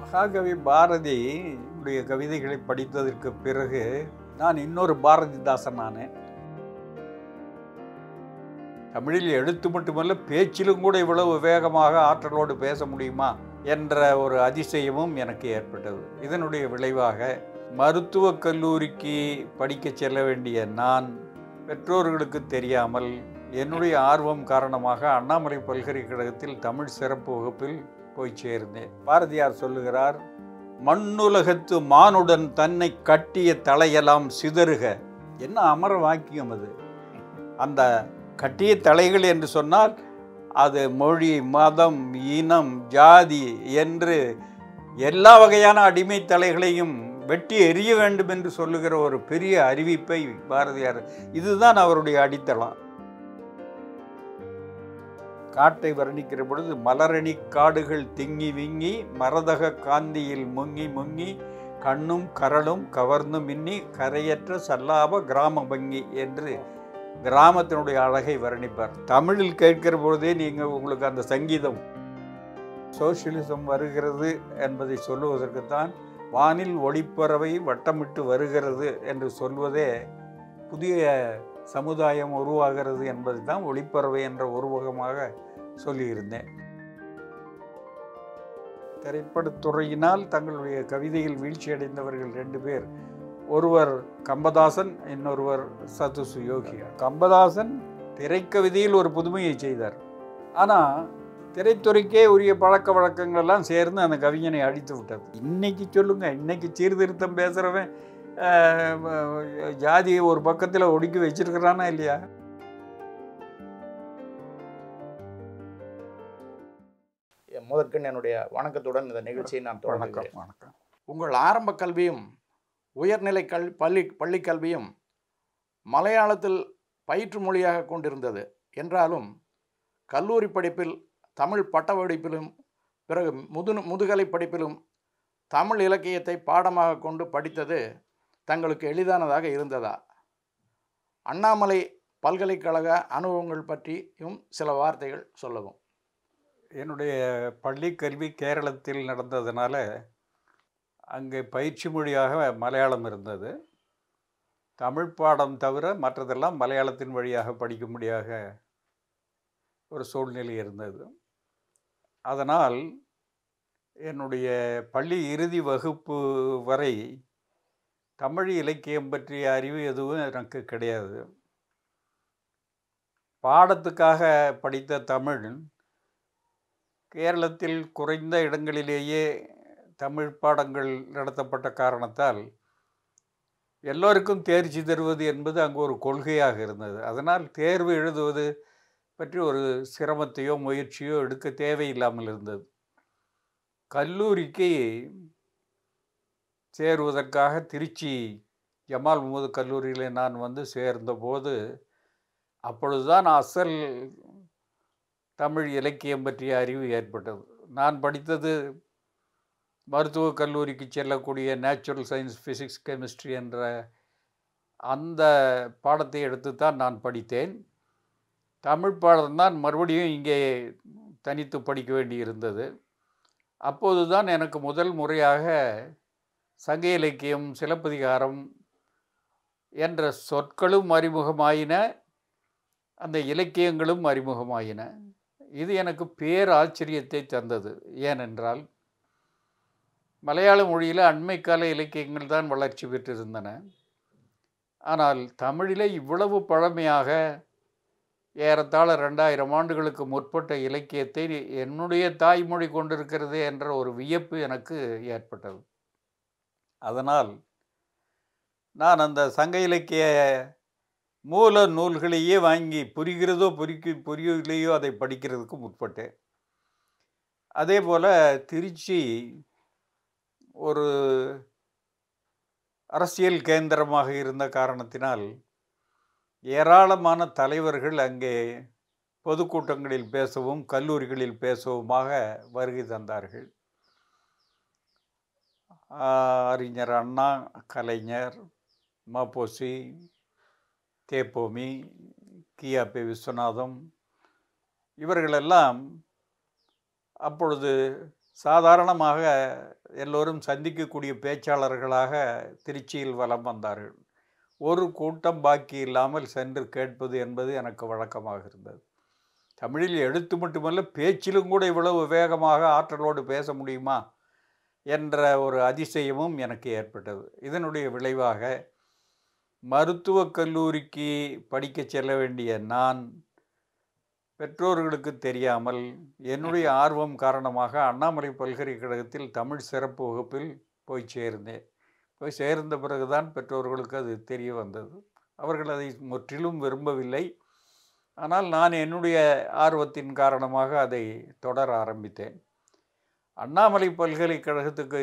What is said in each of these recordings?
மகாகவி பாரதி உடைய கவிதைகளை படித்ததற்கு பிறகு நான் இன்னொரு பாரதிதாசன் நான் தமிழில் எழுத்து மட்டுமல்ல பேச்சிலும் கூட இவ்வளவு வேகமாக ஆற்றலோடு பேச முடியுமா என்ற ஒரு அதிசயமும் எனக்கு ஏற்பட்டது இதனுடைய விளைவாக மருத்துவக் கல்லூரிக்கு படிக்க செல்ல வேண்டிய நான் பெற்றோர்களுக்கு தெரியாமல் என்னுடைய ஆர்வம் காரணமாக அண்ணாமலை பல்கலைக்கழகத்தில் தமிழ் சிறப்பு வகுப்பில் போய் சேர்ந்தேன் பாரதியார் சொல்லுகிறார் மண்ணுலகத்து மானுடன் தன்னை கட்டிய தலையெல்லாம் சிதறுக என்ன அமர வாக்கியம் அது அந்த கட்டிய தலைகள் என்று சொன்னால் அது மொழி மதம் இனம் ஜாதி என்று எல்லா வகையான அடிமை தலைகளையும் வெட்டி எரிய வேண்டும் என்று சொல்லுகிற ஒரு பெரிய அறிவிப்பை பாரதியார் இதுதான் அவருடைய அடித்தளம் காட்டை வர்ணிக்கிற பொழுது மலரணி காடுகள் திங்கி விங்கி மரதக காந்தியில் முங்கி முங்கி கண்ணும் கரலும் கவர்ந்து மின்னி கரையற்ற சல்லாப கிராம பங்கி என்று கிராமத்தினுடைய அழகை வர்ணிப்பார் தமிழில் கேட்கிற பொழுதே நீங்கள் உங்களுக்கு அந்த சங்கீதம் சோசியலிசம் வருகிறது என்பதை சொல்லுவதற்குத்தான் வானில் ஒளிப்பறவை வட்டமிட்டு வருகிறது என்று சொல்வதே புதிய சமுதாயம் உருவாகிறது என்பது தான் ஒளிப்பறவை என்ற உருவகமாக சொல்லியிருந்தேன் திரைப்படத்துறையினால் தங்களுடைய கவிதையில் வீழ்ச்சியடைந்தவர்கள் ரெண்டு பேர் ஒருவர் கம்பதாசன் இன்னொருவர் சத்து சுயோகியா கம்பதாசன் திரைக்கவிதையில் ஒரு புதுமையை செய்தார் ஆனால் திரைத்துறைக்கே உரிய பழக்க வழக்கங்கள்லாம் சேர்ந்து அந்த கவிஞனை அடித்து விட்டது இன்னைக்கு சொல்லுங்கள் இன்னைக்கு சீர்திருத்தம் பேசுகிறவன் ஜாதியை ஒரு பக்கத்தில் ஒடுக்கி வச்சிருக்கிறானா இல்லையா முதற்கண் என்னுடைய வணக்கத்துடன் இந்த நிகழ்ச்சியை நான் தொடங்குகிறேன் வணக்கம் உங்கள் ஆரம்ப கல்வியும் உயர்நிலை கல் பள்ளி பள்ளி கல்வியும் மலையாளத்தில் பயிற்று மொழியாக கொண்டிருந்தது என்றாலும் கல்லூரி படிப்பில் தமிழ் பட்டப்படிப்பிலும் பிறகு முது முதுகலை படிப்பிலும் தமிழ் இலக்கியத்தை பாடமாக கொண்டு படித்தது தங்களுக்கு எளிதானதாக இருந்ததா அண்ணாமலை பல்கலைக்கழக அனுபவங்கள் பற்றியும் சில வார்த்தைகள் சொல்லவும் என்னுடைய பள்ளி கல்வி கேரளத்தில் நடந்ததுனால அங்கே பயிற்சி மொழியாக மலையாளம் இருந்தது தமிழ் பாடம் தவிர மற்றதெல்லாம் மலையாளத்தின் வழியாக படிக்க முடியாத ஒரு சூழ்நிலை இருந்தது அதனால் என்னுடைய பள்ளி இறுதி வகுப்பு வரை தமிழ் இலக்கியம் பற்றிய அறிவு எதுவும் எனக்கு கிடையாது பாடத்துக்காக படித்த தமிழ் கேரளத்தில் குறைந்த இடங்களிலேயே தமிழ் பாடங்கள் நடத்தப்பட்ட காரணத்தால் எல்லோருக்கும் தேர்ச்சி தருவது என்பது அங்கு ஒரு கொள்கையாக இருந்தது அதனால் தேர்வு எழுதுவது பற்றி ஒரு சிரமத்தையோ முயற்சியோ எடுக்க தேவையில்லாமல் இருந்தது கல்லூரிக்கு சேருவதற்காக திருச்சி ஜமால் முகமது கல்லூரியில் நான் வந்து சேர்ந்தபோது அப்பொழுது தான் அசல் தமிழ் இலக்கியம் பற்றிய அறிவு ஏற்பட்டது நான் படித்தது மருத்துவக் கல்லூரிக்கு செல்லக்கூடிய நேச்சுரல் சயின்ஸ் ஃபிசிக்ஸ் கெமிஸ்ட்ரி என்ற அந்த பாடத்தை எடுத்து தான் நான் படித்தேன் தமிழ் பாடம் தான் மறுபடியும் இங்கே தனித்து படிக்க வேண்டி இருந்தது அப்போது தான் எனக்கு முதல் முறையாக சங்க இலக்கியம் சிலப்பதிகாரம் என்ற சொற்களும் அறிமுகமாயின அந்த இலக்கியங்களும் அறிமுகமாயின இது எனக்கு பேர் ஆச்சரியத்தை தந்தது ஏனென்றால் மலையாள மொழியில் அண்மைக்கால இலக்கியங்கள் தான் வளர்ச்சி பெற்றிருந்தன ஆனால் தமிழில் இவ்வளவு பழமையாக ஏறத்தாழ ரெண்டாயிரம் ஆண்டுகளுக்கு முற்பட்ட இலக்கியத்தை என்னுடைய தாய்மொழி கொண்டிருக்கிறது என்ற ஒரு வியப்பு எனக்கு ஏற்பட்டது அதனால் நான் அந்த சங்க இலக்கிய மூல நூல்களையே வாங்கி புரிகிறதோ புரிக்கு புரியவில்லையோ அதை படிக்கிறதுக்கு முற்பட்டேன் அதே போல் திருச்சி ஒரு அரசியல் கேந்திரமாக இருந்த காரணத்தினால் ஏராளமான தலைவர்கள் அங்கே பொதுக்கூட்டங்களில் பேசவும் கல்லூரிகளில் பேசவுமாக வருகை தந்தார்கள் அறிஞர் அண்ணா கலைஞர் மபோசி தேப்போமி கியாபி விஸ்வநாதம் இவர்களெல்லாம் அப்பொழுது சாதாரணமாக எல்லோரும் சந்திக்கக்கூடிய பேச்சாளர்களாக திருச்சியில் வலம் வந்தார்கள் ஒரு கூட்டம் பாக்கி இல்லாமல் சென்று கேட்பது என்பது எனக்கு வழக்கமாக இருந்தது தமிழில் எழுத்து மட்டுமல்ல பேச்சிலும் கூட இவ்வளவு வேகமாக ஆற்றலோடு பேச முடியுமா என்ற ஒரு அதிசயமும் எனக்கு ஏற்பட்டது இதனுடைய விளைவாக மருத்துவக் கல்லூரிக்கு படிக்க செல்ல வேண்டிய நான் பெற்றோர்களுக்கு தெரியாமல் என்னுடைய ஆர்வம் காரணமாக அண்ணாமலை பல்கலைக்கழகத்தில் தமிழ் சிறப்பு வகுப்பில் போய் சேர்ந்தேன் போய் சேர்ந்த பிறகுதான் பெற்றோர்களுக்கு அது தெரிய வந்தது அவர்கள் அதை முற்றிலும் விரும்பவில்லை ஆனால் நான் என்னுடைய ஆர்வத்தின் காரணமாக அதை தொடர ஆரம்பித்தேன் அண்ணாமலை பல்கலைக்கழகத்துக்கு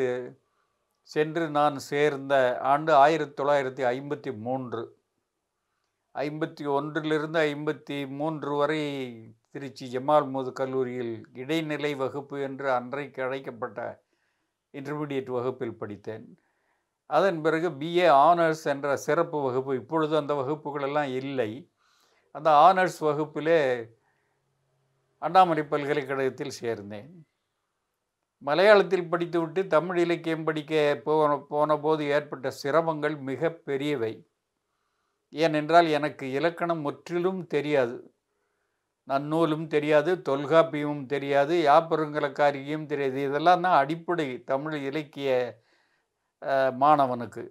சென்று நான் சேர்ந்த ஆண்டு ஆயிரத்தி தொள்ளாயிரத்தி ஐம்பத்தி மூன்று ஐம்பத்தி ஒன்றிலிருந்து ஐம்பத்தி மூன்று வரை திருச்சி ஜமால் முது கல்லூரியில் இடைநிலை வகுப்பு என்று அன்றைக்கு அழைக்கப்பட்ட இன்டர்மீடியட் வகுப்பில் படித்தேன் அதன் பிறகு பிஏ ஆனர்ஸ் என்ற சிறப்பு வகுப்பு இப்பொழுது அந்த வகுப்புகளெல்லாம் இல்லை அந்த ஆனர்ஸ் வகுப்பிலே அண்ணாமலை பல்கலைக்கழகத்தில் சேர்ந்தேன் மலையாளத்தில் படித்துவிட்டு தமிழ் இலக்கியம் படிக்க போன போன போது ஏற்பட்ட சிரமங்கள் மிக பெரியவை ஏனென்றால் எனக்கு இலக்கணம் முற்றிலும் தெரியாது நன்னூலும் தெரியாது தொல்காப்பியமும் தெரியாது யாப்பருங்கலக்காரியும் தெரியாது இதெல்லாம் தான் அடிப்படை தமிழ் இலக்கிய மாணவனுக்கு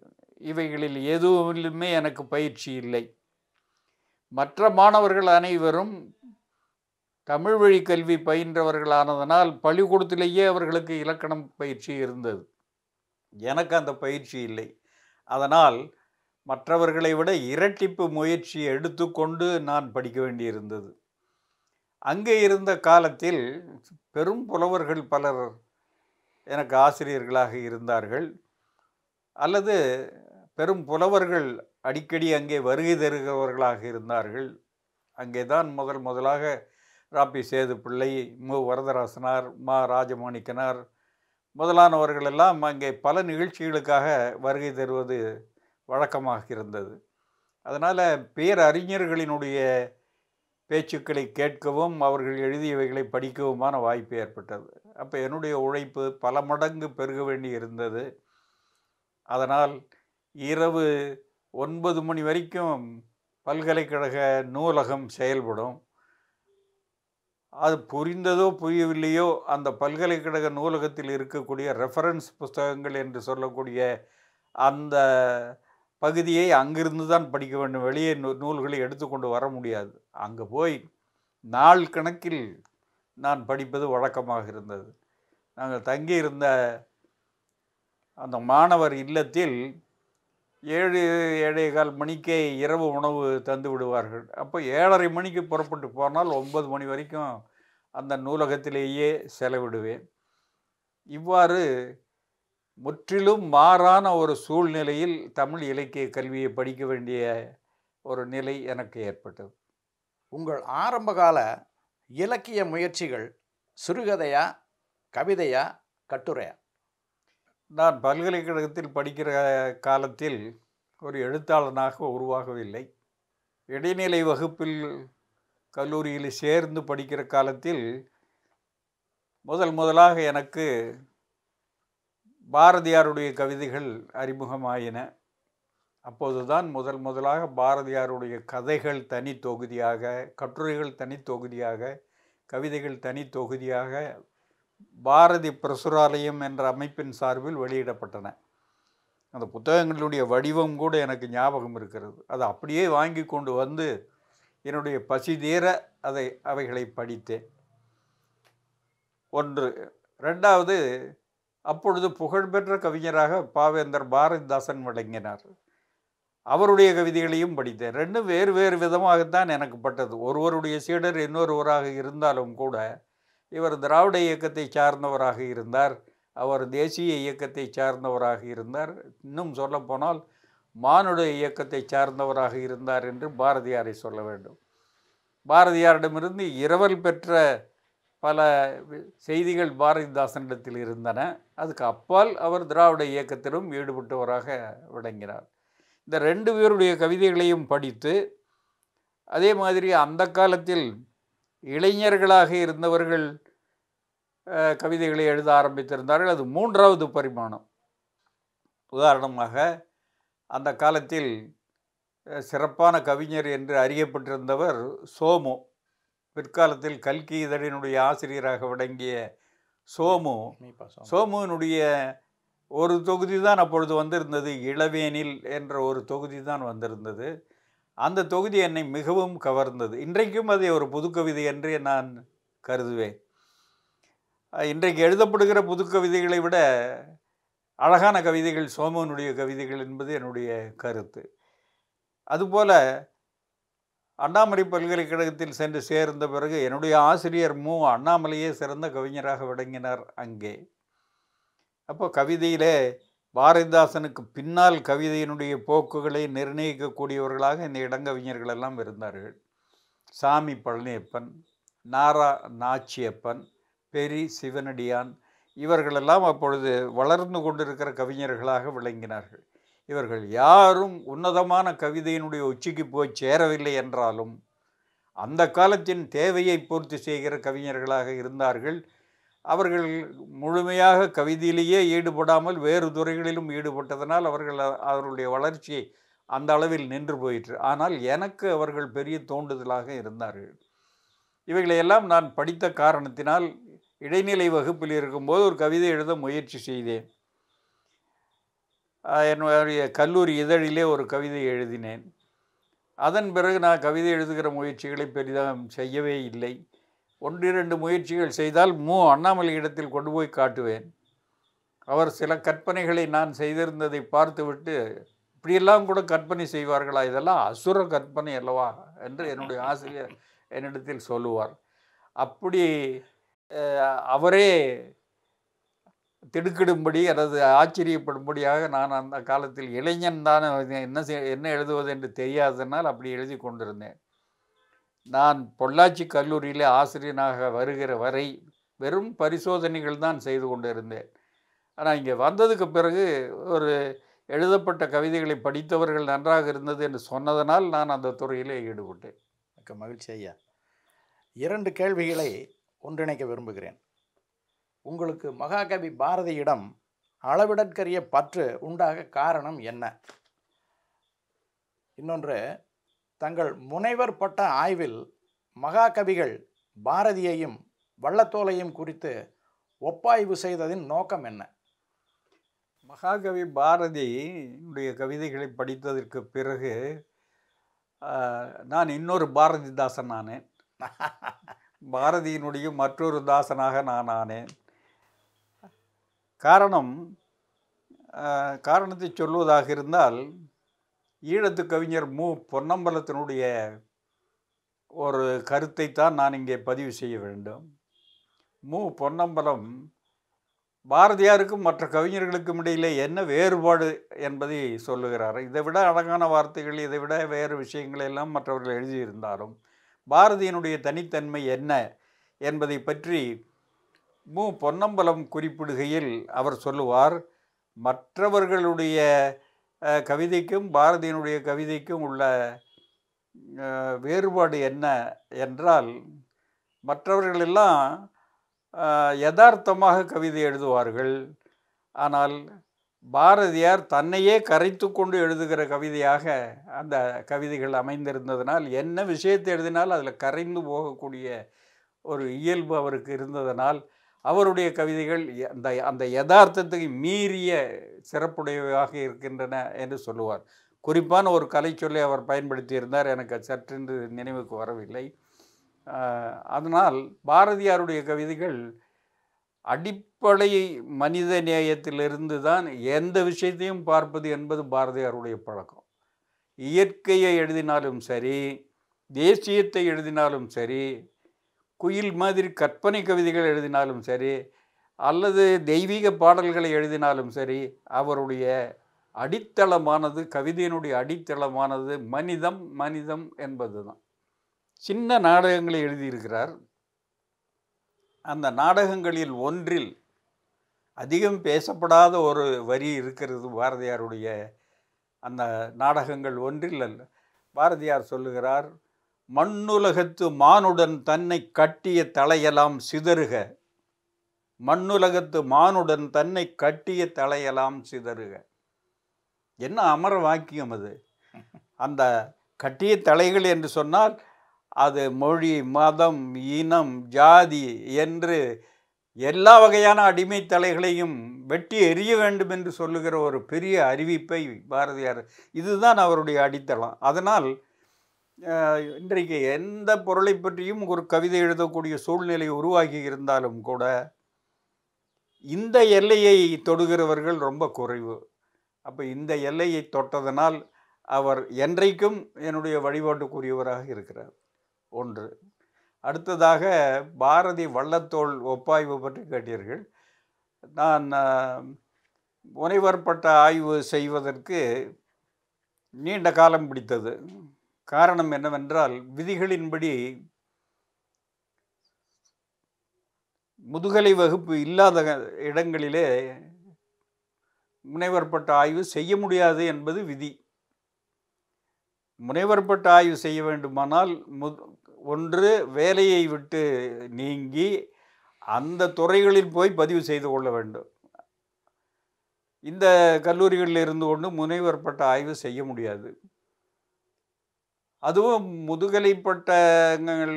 இவைகளில் எதுவுமே எனக்கு பயிற்சி இல்லை மற்ற மாணவர்கள் அனைவரும் தமிழ் வழி கல்வி பயின்றவர்களானதனால் பள்ளிக்கூடத்திலேயே அவர்களுக்கு இலக்கணம் பயிற்சி இருந்தது எனக்கு அந்த பயிற்சி இல்லை அதனால் மற்றவர்களை விட இரட்டிப்பு முயற்சி எடுத்துக்கொண்டு நான் படிக்க வேண்டியிருந்தது அங்கே இருந்த காலத்தில் பெரும் புலவர்கள் பலர் எனக்கு ஆசிரியர்களாக இருந்தார்கள் அல்லது பெரும் புலவர்கள் அடிக்கடி அங்கே வருகை தருகிறவர்களாக இருந்தார்கள் அங்கே தான் முதல் முதலாக ராபி சேது பிள்ளை மு வரதராசனார் மா ராஜமாணிக்கனார் முதலானவர்களெல்லாம் அங்கே பல நிகழ்ச்சிகளுக்காக வருகை தருவது வழக்கமாக இருந்தது அதனால் பேரறிஞர்களினுடைய பேச்சுக்களை கேட்கவும் அவர்கள் எழுதியவைகளை படிக்கவுமான வாய்ப்பு ஏற்பட்டது அப்போ என்னுடைய உழைப்பு பல மடங்கு பெருக வேண்டி இருந்தது அதனால் இரவு ஒன்பது மணி வரைக்கும் பல்கலைக்கழக நூலகம் செயல்படும் அது புரிந்ததோ புரியவில்லையோ அந்த பல்கலைக்கழக நூலகத்தில் இருக்கக்கூடிய ரெஃபரன்ஸ் புஸ்தகங்கள் என்று சொல்லக்கூடிய அந்த பகுதியை அங்கிருந்து தான் படிக்க வேண்டும் வெளியே நூல்களை எடுத்துக்கொண்டு வர முடியாது அங்கே போய் நாள் கணக்கில் நான் படிப்பது வழக்கமாக இருந்தது நாங்கள் தங்கியிருந்த அந்த மாணவர் இல்லத்தில் ஏழு ஏழே கால் மணிக்கே இரவு உணவு தந்து விடுவார்கள் அப்போ ஏழரை மணிக்கு புறப்பட்டு போனால் ஒன்பது மணி வரைக்கும் அந்த நூலகத்திலேயே செலவிடுவேன் இவ்வாறு முற்றிலும் மாறான ஒரு சூழ்நிலையில் தமிழ் இலக்கிய கல்வியை படிக்க வேண்டிய ஒரு நிலை எனக்கு ஏற்பட்டது உங்கள் ஆரம்பகால இலக்கிய முயற்சிகள் சிறுகதையா கவிதையா கட்டுரையா நான் பல்கலைக்கழகத்தில் படிக்கிற காலத்தில் ஒரு எழுத்தாளனாக உருவாகவில்லை இடைநிலை வகுப்பில் கல்லூரியில் சேர்ந்து படிக்கிற காலத்தில் முதல் முதலாக எனக்கு பாரதியாருடைய கவிதைகள் அறிமுகமாயின தான் முதல் முதலாக பாரதியாருடைய கதைகள் தனி தொகுதியாக கட்டுரைகள் தனி தொகுதியாக கவிதைகள் தனி தொகுதியாக பாரதி பிரசுராலயம் என்ற அமைப்பின் சார்பில் வெளியிடப்பட்டன அந்த புத்தகங்களுடைய வடிவம் கூட எனக்கு ஞாபகம் இருக்கிறது அதை அப்படியே வாங்கி கொண்டு வந்து என்னுடைய பசி தீர அதை அவைகளை படித்தேன் ஒன்று ரெண்டாவது அப்பொழுது புகழ்பெற்ற கவிஞராக பாவேந்தர் பாரதிதாசன் வழங்கினார் அவருடைய கவிதைகளையும் படித்தேன் ரெண்டும் வேறு வேறு விதமாகத்தான் எனக்கு பட்டது ஒருவருடைய சீடர் இன்னொருவராக இருந்தாலும் கூட இவர் திராவிட இயக்கத்தை சார்ந்தவராக இருந்தார் அவர் தேசிய இயக்கத்தை சார்ந்தவராக இருந்தார் இன்னும் சொல்லப்போனால் மானுட இயக்கத்தை சார்ந்தவராக இருந்தார் என்று பாரதியாரை சொல்ல வேண்டும் பாரதியாரிடமிருந்து இரவல் பெற்ற பல செய்திகள் பாரதிதாசனிடத்தில் இருந்தன அதுக்கு அப்பால் அவர் திராவிட இயக்கத்திலும் ஈடுபட்டவராக விளங்கினார் இந்த ரெண்டு பேருடைய கவிதைகளையும் படித்து அதே மாதிரி அந்த காலத்தில் இளைஞர்களாக இருந்தவர்கள் கவிதைகளை எழுத ஆரம்பித்திருந்தார்கள் அது மூன்றாவது பரிமாணம் உதாரணமாக அந்த காலத்தில் சிறப்பான கவிஞர் என்று அறியப்பட்டிருந்தவர் சோமு பிற்காலத்தில் கல்கி இதழினுடைய ஆசிரியராக விளங்கிய சோமு சோமுனுடைய ஒரு தொகுதி தான் அப்பொழுது வந்திருந்தது இளவேனில் என்ற ஒரு தொகுதி தான் வந்திருந்தது அந்த தொகுதி என்னை மிகவும் கவர்ந்தது இன்றைக்கும் அதை ஒரு புதுக்கவிதை என்று நான் கருதுவேன் இன்றைக்கு எழுதப்படுகிற புதுக்கவிதைகளை விட அழகான கவிதைகள் சோமனுடைய கவிதைகள் என்பது என்னுடைய கருத்து அதுபோல் அண்ணாமலை பல்கலைக்கழகத்தில் சென்று சேர்ந்த பிறகு என்னுடைய ஆசிரியர் மு அண்ணாமலையே சிறந்த கவிஞராக விளங்கினார் அங்கே அப்போ கவிதையிலே பாரதிதாசனுக்கு பின்னால் கவிதையினுடைய போக்குகளை நிர்ணயிக்கக்கூடியவர்களாக இந்த இடங்கவிஞர்கள் எல்லாம் இருந்தார்கள் சாமி பழனியப்பன் நாரா நாச்சியப்பன் பெரி சிவனடியான் இவர்களெல்லாம் அப்பொழுது வளர்ந்து கொண்டிருக்கிற கவிஞர்களாக விளங்கினார்கள் இவர்கள் யாரும் உன்னதமான கவிதையினுடைய உச்சிக்கு போய் சேரவில்லை என்றாலும் அந்த காலத்தின் தேவையை பூர்த்தி செய்கிற கவிஞர்களாக இருந்தார்கள் அவர்கள் முழுமையாக கவிதையிலேயே ஈடுபடாமல் வேறு துறைகளிலும் ஈடுபட்டதனால் அவர்கள் அவர்களுடைய வளர்ச்சி அந்த அளவில் நின்று போயிற்று ஆனால் எனக்கு அவர்கள் பெரிய தோண்டுதலாக இருந்தார்கள் இவைகளையெல்லாம் நான் படித்த காரணத்தினால் இடைநிலை வகுப்பில் இருக்கும்போது ஒரு கவிதை எழுத முயற்சி செய்தேன் என்னுடைய கல்லூரி இதழிலே ஒரு கவிதை எழுதினேன் அதன் பிறகு நான் கவிதை எழுதுகிற முயற்சிகளை பெரிதாக செய்யவே இல்லை ஒன்றிரண்டு முயற்சிகள் செய்தால் மு அண்ணாமலை இடத்தில் கொண்டு போய் காட்டுவேன் அவர் சில கற்பனைகளை நான் செய்திருந்ததை பார்த்துவிட்டு இப்படியெல்லாம் கூட கற்பனை செய்வார்களா இதெல்லாம் அசுர கற்பனை அல்லவா என்று என்னுடைய ஆசிரியர் என்னிடத்தில் சொல்லுவார் அப்படி அவரே திடுக்கிடும்படி அல்லது ஆச்சரியப்படும்படியாக நான் அந்த காலத்தில் இளைஞன் தான் என்ன என்ன எழுதுவது என்று தெரியாததுனால் அப்படி எழுதி கொண்டிருந்தேன் நான் பொள்ளாச்சி கல்லூரியில் ஆசிரியனாக வருகிற வரை வெறும் பரிசோதனைகள் தான் செய்து கொண்டு இருந்தேன் ஆனால் இங்கே வந்ததுக்கு பிறகு ஒரு எழுதப்பட்ட கவிதைகளை படித்தவர்கள் நன்றாக இருந்தது என்று சொன்னதனால் நான் அந்த துறையிலே ஈடுபட்டேன் மிக்க மகிழ்ச்சி ஐயா இரண்டு கேள்விகளை ஒன்றிணைக்க விரும்புகிறேன் உங்களுக்கு மகாகவி பாரதியிடம் அளவிடற்கரிய பற்று உண்டாக காரணம் என்ன இன்னொன்று தங்கள் முனைவர் பட்ட ஆய்வில் மகாகவிகள் பாரதியையும் வள்ளத்தோலையும் குறித்து ஒப்பாய்வு செய்ததின் நோக்கம் என்ன மகாகவி பாரதியுடைய கவிதைகளை படித்ததற்கு பிறகு நான் இன்னொரு பாரதிதாசன் ஆனேன் பாரதியினுடைய மற்றொரு தாசனாக நான் ஆனேன் காரணம் காரணத்தை சொல்வதாக இருந்தால் ஈழத்து கவிஞர் மு பொன்னம்பலத்தினுடைய ஒரு கருத்தை தான் நான் இங்கே பதிவு செய்ய வேண்டும் மு பொன்னம்பலம் பாரதியாருக்கும் மற்ற கவிஞர்களுக்கும் இடையிலே என்ன வேறுபாடு என்பதை சொல்லுகிறார் இதை விட அழகான வார்த்தைகள் இதை விட வேறு எல்லாம் மற்றவர்கள் எழுதியிருந்தாலும் பாரதியினுடைய தனித்தன்மை என்ன என்பதை பற்றி மு பொன்னம்பலம் குறிப்பிடுகையில் அவர் சொல்லுவார் மற்றவர்களுடைய கவிதைக்கும் பாரதியினுடைய கவிதைக்கும் உள்ள வேறுபாடு என்ன என்றால் மற்றவர்களெல்லாம் யதார்த்தமாக கவிதை எழுதுவார்கள் ஆனால் பாரதியார் தன்னையே கரைத்து கொண்டு எழுதுகிற கவிதையாக அந்த கவிதைகள் அமைந்திருந்ததனால் என்ன விஷயத்தை எழுதினால் அதில் கரைந்து போகக்கூடிய ஒரு இயல்பு அவருக்கு இருந்ததனால் அவருடைய கவிதைகள் அந்த அந்த யதார்த்தத்துக்கு மீறிய சிறப்புடையவையாக இருக்கின்றன என்று சொல்லுவார் குறிப்பான ஒரு கலை சொல்லை அவர் பயன்படுத்தியிருந்தார் எனக்கு சற்றென்று நினைவுக்கு வரவில்லை அதனால் பாரதியாருடைய கவிதைகள் அடிப்படை மனித நேயத்திலிருந்து தான் எந்த விஷயத்தையும் பார்ப்பது என்பது பாரதியாருடைய பழக்கம் இயற்கையை எழுதினாலும் சரி தேசியத்தை எழுதினாலும் சரி குயில் மாதிரி கற்பனை கவிதைகள் எழுதினாலும் சரி அல்லது தெய்வீக பாடல்களை எழுதினாலும் சரி அவருடைய அடித்தளமானது கவிதையினுடைய அடித்தளமானது மனிதம் மனிதம் என்பது தான் சின்ன நாடகங்களை எழுதியிருக்கிறார் அந்த நாடகங்களில் ஒன்றில் அதிகம் பேசப்படாத ஒரு வரி இருக்கிறது பாரதியாருடைய அந்த நாடகங்கள் ஒன்றில் அல்ல பாரதியார் சொல்லுகிறார் மண்ணுலகத்து மானுடன் தன்னை கட்டிய தலையெல்லாம் சிதறுக மண்ணுலகத்து மானுடன் தன்னை கட்டிய தலையெல்லாம் சிதறுக என்ன அமர வாக்கியம் அது அந்த கட்டிய தலைகள் என்று சொன்னால் அது மொழி மதம் இனம் ஜாதி என்று எல்லா வகையான அடிமை தலைகளையும் வெட்டி எரிய வேண்டும் என்று சொல்லுகிற ஒரு பெரிய அறிவிப்பை பாரதியார் இதுதான் அவருடைய அடித்தளம் அதனால் இன்றைக்கு எந்த பொருளை பற்றியும் ஒரு கவிதை எழுதக்கூடிய சூழ்நிலை உருவாகி இருந்தாலும் கூட இந்த எல்லையை தொடுகிறவர்கள் ரொம்ப குறைவு அப்போ இந்த எல்லையை தொட்டதனால் அவர் என்றைக்கும் என்னுடைய வழிபாட்டுக்குரியவராக இருக்கிறார் ஒன்று அடுத்ததாக பாரதி வள்ளத்தோல் ஒப்பாய்வு பற்றி கேட்டீர்கள் நான் முனைவர் பட்ட ஆய்வு செய்வதற்கு நீண்ட காலம் பிடித்தது காரணம் என்னவென்றால் விதிகளின்படி முதுகலை வகுப்பு இல்லாத இடங்களிலே முனைவர்பட்ட ஆய்வு செய்ய முடியாது என்பது விதி முனைவர்பட்ட ஆய்வு செய்ய வேண்டுமானால் மு ஒன்று வேலையை விட்டு நீங்கி அந்த துறைகளில் போய் பதிவு செய்து கொள்ள வேண்டும் இந்த கல்லூரிகளில் இருந்து கொண்டு முனைவர்பட்ட ஆய்வு செய்ய முடியாது அதுவும் முதுகலைப்பட்டங்கள்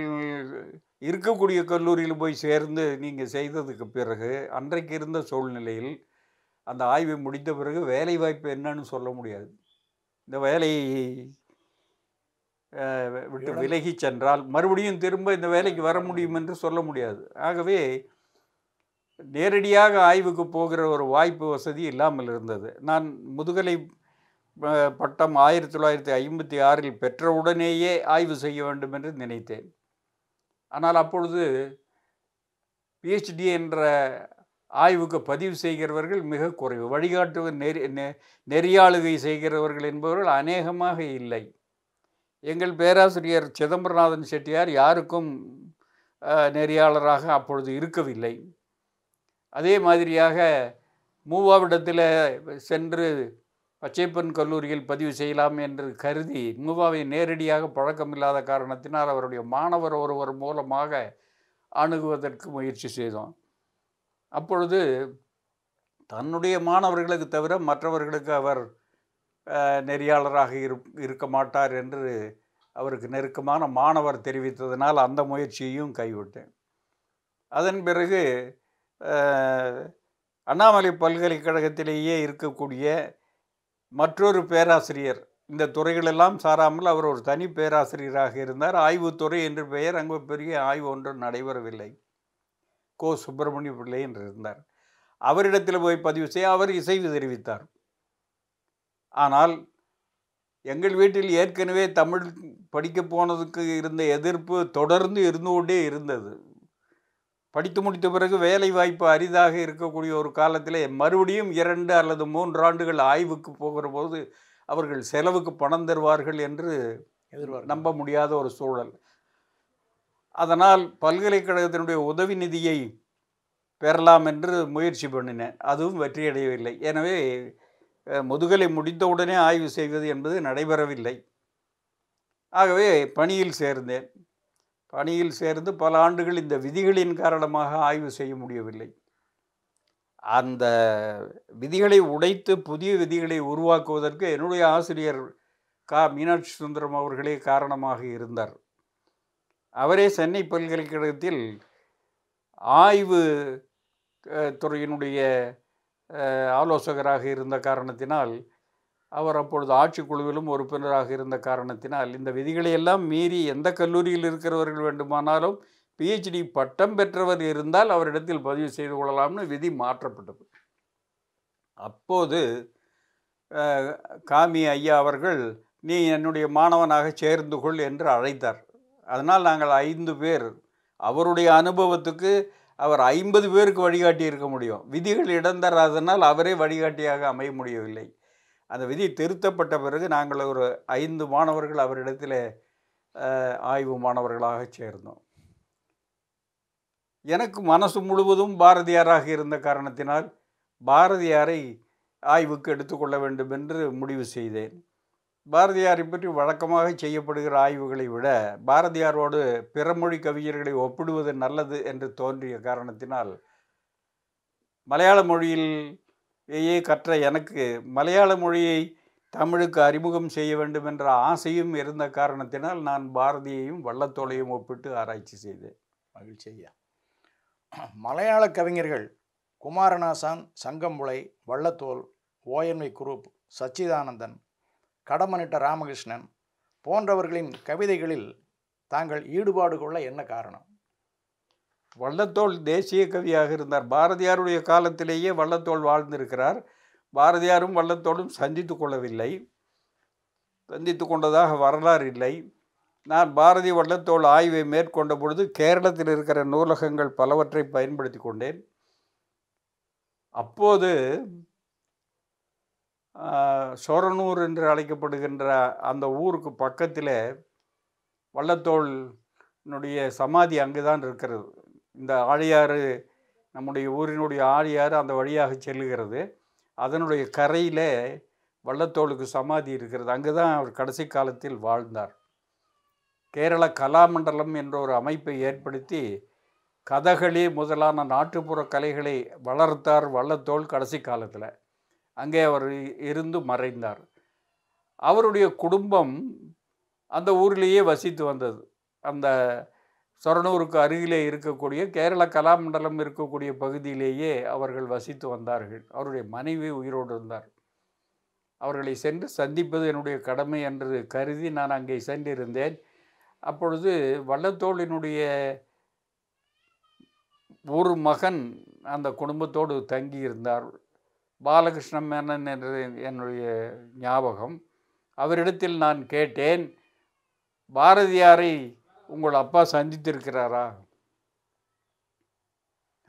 இருக்கக்கூடிய கல்லூரியில் போய் சேர்ந்து நீங்கள் செய்ததுக்கு பிறகு அன்றைக்கு இருந்த சூழ்நிலையில் அந்த ஆய்வை முடித்த பிறகு வேலை வாய்ப்பு என்னன்னு சொல்ல முடியாது இந்த வேலையை விட்டு விலகி சென்றால் மறுபடியும் திரும்ப இந்த வேலைக்கு வர முடியும் என்று சொல்ல முடியாது ஆகவே நேரடியாக ஆய்வுக்கு போகிற ஒரு வாய்ப்பு வசதி இல்லாமல் இருந்தது நான் முதுகலை பட்டம் ஆயிரத்தி தொள்ளாயிரத்தி ஐம்பத்தி ஆறில் பெற்றவுடனேயே ஆய்வு செய்ய வேண்டும் என்று நினைத்தேன் ஆனால் அப்பொழுது பிஹெச்டி என்ற ஆய்வுக்கு பதிவு செய்கிறவர்கள் மிக குறைவு வழிகாட்டு நெறி நெறியாளுகை செய்கிறவர்கள் என்பவர்கள் அநேகமாக இல்லை எங்கள் பேராசிரியர் சிதம்பரநாதன் செட்டியார் யாருக்கும் நெறியாளராக அப்பொழுது இருக்கவில்லை அதே மாதிரியாக மூவாவிடத்தில் சென்று பச்சைப்பன் கல்லூரியில் பதிவு செய்யலாம் என்று கருதி நூவாவை நேரடியாக பழக்கமில்லாத காரணத்தினால் அவருடைய மாணவர் ஒருவர் மூலமாக அணுகுவதற்கு முயற்சி செய்தோம் அப்பொழுது தன்னுடைய மாணவர்களுக்கு தவிர மற்றவர்களுக்கு அவர் நெறியாளராக இருக்க மாட்டார் என்று அவருக்கு நெருக்கமான மாணவர் தெரிவித்ததனால் அந்த முயற்சியையும் கைவிட்டேன் அதன் பிறகு அண்ணாமலை பல்கலைக்கழகத்திலேயே இருக்கக்கூடிய மற்றொரு பேராசிரியர் இந்த துறைகளெல்லாம் சாராமல் அவர் ஒரு தனி பேராசிரியராக இருந்தார் ஆய்வுத்துறை என்று பெயர் அங்கு பெரிய ஆய்வு ஒன்றும் நடைபெறவில்லை கோ சுப்பிரமணிய பிள்ளை என்று இருந்தார் அவரிடத்தில் போய் பதிவு செய்ய அவர் இசைவு தெரிவித்தார் ஆனால் எங்கள் வீட்டில் ஏற்கனவே தமிழ் படிக்க போனதுக்கு இருந்த எதிர்ப்பு தொடர்ந்து இருந்து கொண்டே இருந்தது படித்து முடித்த பிறகு வேலை வாய்ப்பு அரிதாக இருக்கக்கூடிய ஒரு காலத்தில் மறுபடியும் இரண்டு அல்லது மூன்று ஆண்டுகள் ஆய்வுக்கு போகிற போது அவர்கள் செலவுக்கு பணம் தருவார்கள் என்று எதிர்வார் நம்ப முடியாத ஒரு சூழல் அதனால் பல்கலைக்கழகத்தினுடைய உதவி நிதியை பெறலாம் என்று முயற்சி பண்ணினேன் அதுவும் வெற்றியடையவில்லை எனவே முதுகலை முடித்தவுடனே ஆய்வு செய்வது என்பது நடைபெறவில்லை ஆகவே பணியில் சேர்ந்தேன் பணியில் சேர்ந்து பல ஆண்டுகள் இந்த விதிகளின் காரணமாக ஆய்வு செய்ய முடியவில்லை அந்த விதிகளை உடைத்து புதிய விதிகளை உருவாக்குவதற்கு என்னுடைய ஆசிரியர் கா மீனாட்சி சுந்தரம் அவர்களே காரணமாக இருந்தார் அவரே சென்னை பல்கலைக்கழகத்தில் ஆய்வு துறையினுடைய ஆலோசகராக இருந்த காரணத்தினால் அவர் அப்பொழுது ஆட்சிக்குழுவிலும் உறுப்பினராக இருந்த காரணத்தினால் இந்த விதிகளை எல்லாம் மீறி எந்த கல்லூரியில் இருக்கிறவர்கள் வேண்டுமானாலும் பிஹெச்டி பட்டம் பெற்றவர் இருந்தால் அவரிடத்தில் பதிவு செய்து கொள்ளலாம்னு விதி மாற்றப்பட்டது அப்போது காமி ஐயா அவர்கள் நீ என்னுடைய மாணவனாக சேர்ந்து கொள் என்று அழைத்தார் அதனால் நாங்கள் ஐந்து பேர் அவருடைய அனுபவத்துக்கு அவர் ஐம்பது பேருக்கு வழிகாட்டி இருக்க முடியும் விதிகள் தராதனால் அவரே வழிகாட்டியாக அமைய முடியவில்லை அந்த விதி திருத்தப்பட்ட பிறகு நாங்கள் ஒரு ஐந்து மாணவர்கள் அவரிடத்தில் ஆய்வு மாணவர்களாக சேர்ந்தோம் எனக்கு மனசு முழுவதும் பாரதியாராக இருந்த காரணத்தினால் பாரதியாரை ஆய்வுக்கு எடுத்துக்கொள்ள வேண்டும் என்று முடிவு செய்தேன் பாரதியாரை பற்றி வழக்கமாக செய்யப்படுகிற ஆய்வுகளை விட பாரதியாரோடு பிறமொழி கவிஞர்களை ஒப்பிடுவது நல்லது என்று தோன்றிய காரணத்தினால் மலையாள மொழியில் ஏயே கற்ற எனக்கு மலையாள மொழியை தமிழுக்கு அறிமுகம் செய்ய வேண்டும் என்ற ஆசையும் இருந்த காரணத்தினால் நான் பாரதியையும் வள்ளத்தோலையும் ஒப்பிட்டு ஆராய்ச்சி செய்தேன் மகிழ்ச்சியா மலையாள கவிஞர்கள் குமாரநாசான் சங்கம்புளை வள்ளத்தோல் ஓஎன்வி குரூப் சச்சிதானந்தன் கடமனிட்ட ராமகிருஷ்ணன் போன்றவர்களின் கவிதைகளில் தாங்கள் ஈடுபாடு கொள்ள என்ன காரணம் வள்ளத்தோல் தேசிய கவியாக இருந்தார் பாரதியாருடைய காலத்திலேயே வள்ளத்தோல் வாழ்ந்திருக்கிறார் பாரதியாரும் வள்ளத்தோளும் சந்தித்து கொள்ளவில்லை சந்தித்து கொண்டதாக வரலாறு இல்லை நான் பாரதி வள்ளத்தோல் ஆய்வை மேற்கொண்ட பொழுது கேரளத்தில் இருக்கிற நூலகங்கள் பலவற்றை பயன்படுத்தி கொண்டேன் அப்போது சோரனூர் என்று அழைக்கப்படுகின்ற அந்த ஊருக்கு பக்கத்தில் வள்ளத்தோல் என்னுடைய சமாதி அங்கு தான் இருக்கிறது இந்த ஆழியாறு நம்முடைய ஊரினுடைய ஆழியாறு அந்த வழியாக செல்லுகிறது அதனுடைய கரையில் வள்ளத்தோளுக்கு சமாதி இருக்கிறது அங்கு தான் அவர் கடைசி காலத்தில் வாழ்ந்தார் கேரள கலாமண்டலம் என்ற ஒரு அமைப்பை ஏற்படுத்தி கதகளி முதலான நாட்டுப்புற கலைகளை வளர்த்தார் வள்ளத்தோல் கடைசி காலத்தில் அங்கே அவர் இருந்து மறைந்தார் அவருடைய குடும்பம் அந்த ஊர்லேயே வசித்து வந்தது அந்த சொரணூருக்கு அருகிலே இருக்கக்கூடிய கேரள கலாமண்டலம் இருக்கக்கூடிய பகுதியிலேயே அவர்கள் வசித்து வந்தார்கள் அவருடைய மனைவி உயிரோடு இருந்தார் அவர்களை சென்று சந்திப்பது என்னுடைய கடமை என்று கருதி நான் அங்கே சென்றிருந்தேன் அப்பொழுது வள்ளத்தோளினுடைய ஒரு மகன் அந்த குடும்பத்தோடு தங்கியிருந்தார் பாலகிருஷ்ண மேனன் என்ற என்னுடைய ஞாபகம் அவரிடத்தில் நான் கேட்டேன் பாரதியாரை உங்கள் அப்பா சந்தித்திருக்கிறாரா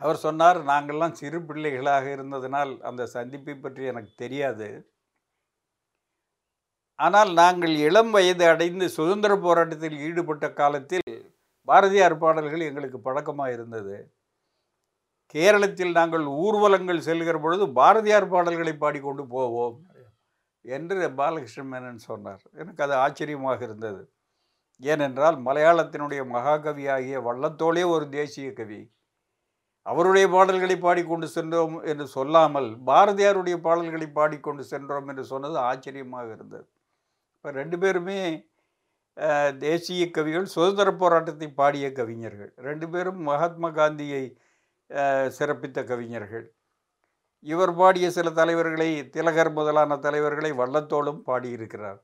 அவர் சொன்னார் நாங்கள்லாம் சிறு பிள்ளைகளாக இருந்ததினால் அந்த சந்திப்பை பற்றி எனக்கு தெரியாது ஆனால் நாங்கள் இளம் வயது அடைந்து சுதந்திர போராட்டத்தில் ஈடுபட்ட காலத்தில் பாரதியார் பாடல்கள் எங்களுக்கு பழக்கமாக இருந்தது கேரளத்தில் நாங்கள் ஊர்வலங்கள் செல்கிற பொழுது பாரதியார் பாடல்களை பாடிக்கொண்டு போவோம் என்று பாலகிருஷ்ணன் மேனன் சொன்னார் எனக்கு அது ஆச்சரியமாக இருந்தது ஏனென்றால் மலையாளத்தினுடைய மகாகவியாகிய வள்ளத்தோளே ஒரு தேசிய கவி அவருடைய பாடல்களை பாடிக்கொண்டு சென்றோம் என்று சொல்லாமல் பாரதியாருடைய பாடல்களை பாடிக்கொண்டு சென்றோம் என்று சொன்னது ஆச்சரியமாக இருந்தது இப்போ ரெண்டு பேருமே தேசிய கவிகள் சுதந்திர போராட்டத்தை பாடிய கவிஞர்கள் ரெண்டு பேரும் மகாத்மா காந்தியை சிறப்பித்த கவிஞர்கள் இவர் பாடிய சில தலைவர்களை திலகர் முதலான தலைவர்களை வள்ளத்தோளும் பாடியிருக்கிறார்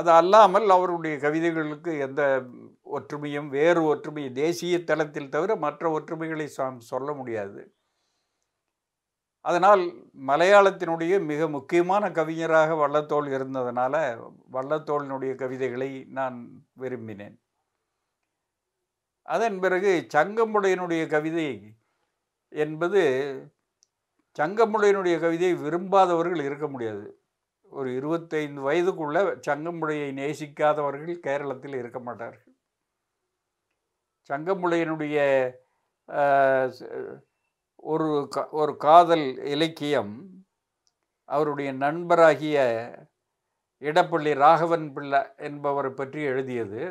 அது அல்லாமல் அவருடைய கவிதைகளுக்கு எந்த ஒற்றுமையும் வேறு ஒற்றுமை தேசிய தளத்தில் தவிர மற்ற ஒற்றுமைகளை சொல்ல முடியாது அதனால் மலையாளத்தினுடைய மிக முக்கியமான கவிஞராக வள்ளத்தோல் இருந்ததுனால வள்ளத்தோளினுடைய கவிதைகளை நான் விரும்பினேன் அதன் பிறகு சங்கம்புடையனுடைய கவிதை என்பது சங்கம்புடையனுடைய கவிதையை விரும்பாதவர்கள் இருக்க முடியாது ஒரு இருபத்தைந்து வயதுக்குள்ளே சங்கமுடையை நேசிக்காதவர்கள் கேரளத்தில் இருக்க மாட்டார்கள் சங்கமுடையனுடைய ஒரு ஒரு காதல் இலக்கியம் அவருடைய நண்பராகிய இடப்பள்ளி ராகவன் பிள்ளை என்பவரை பற்றி எழுதியது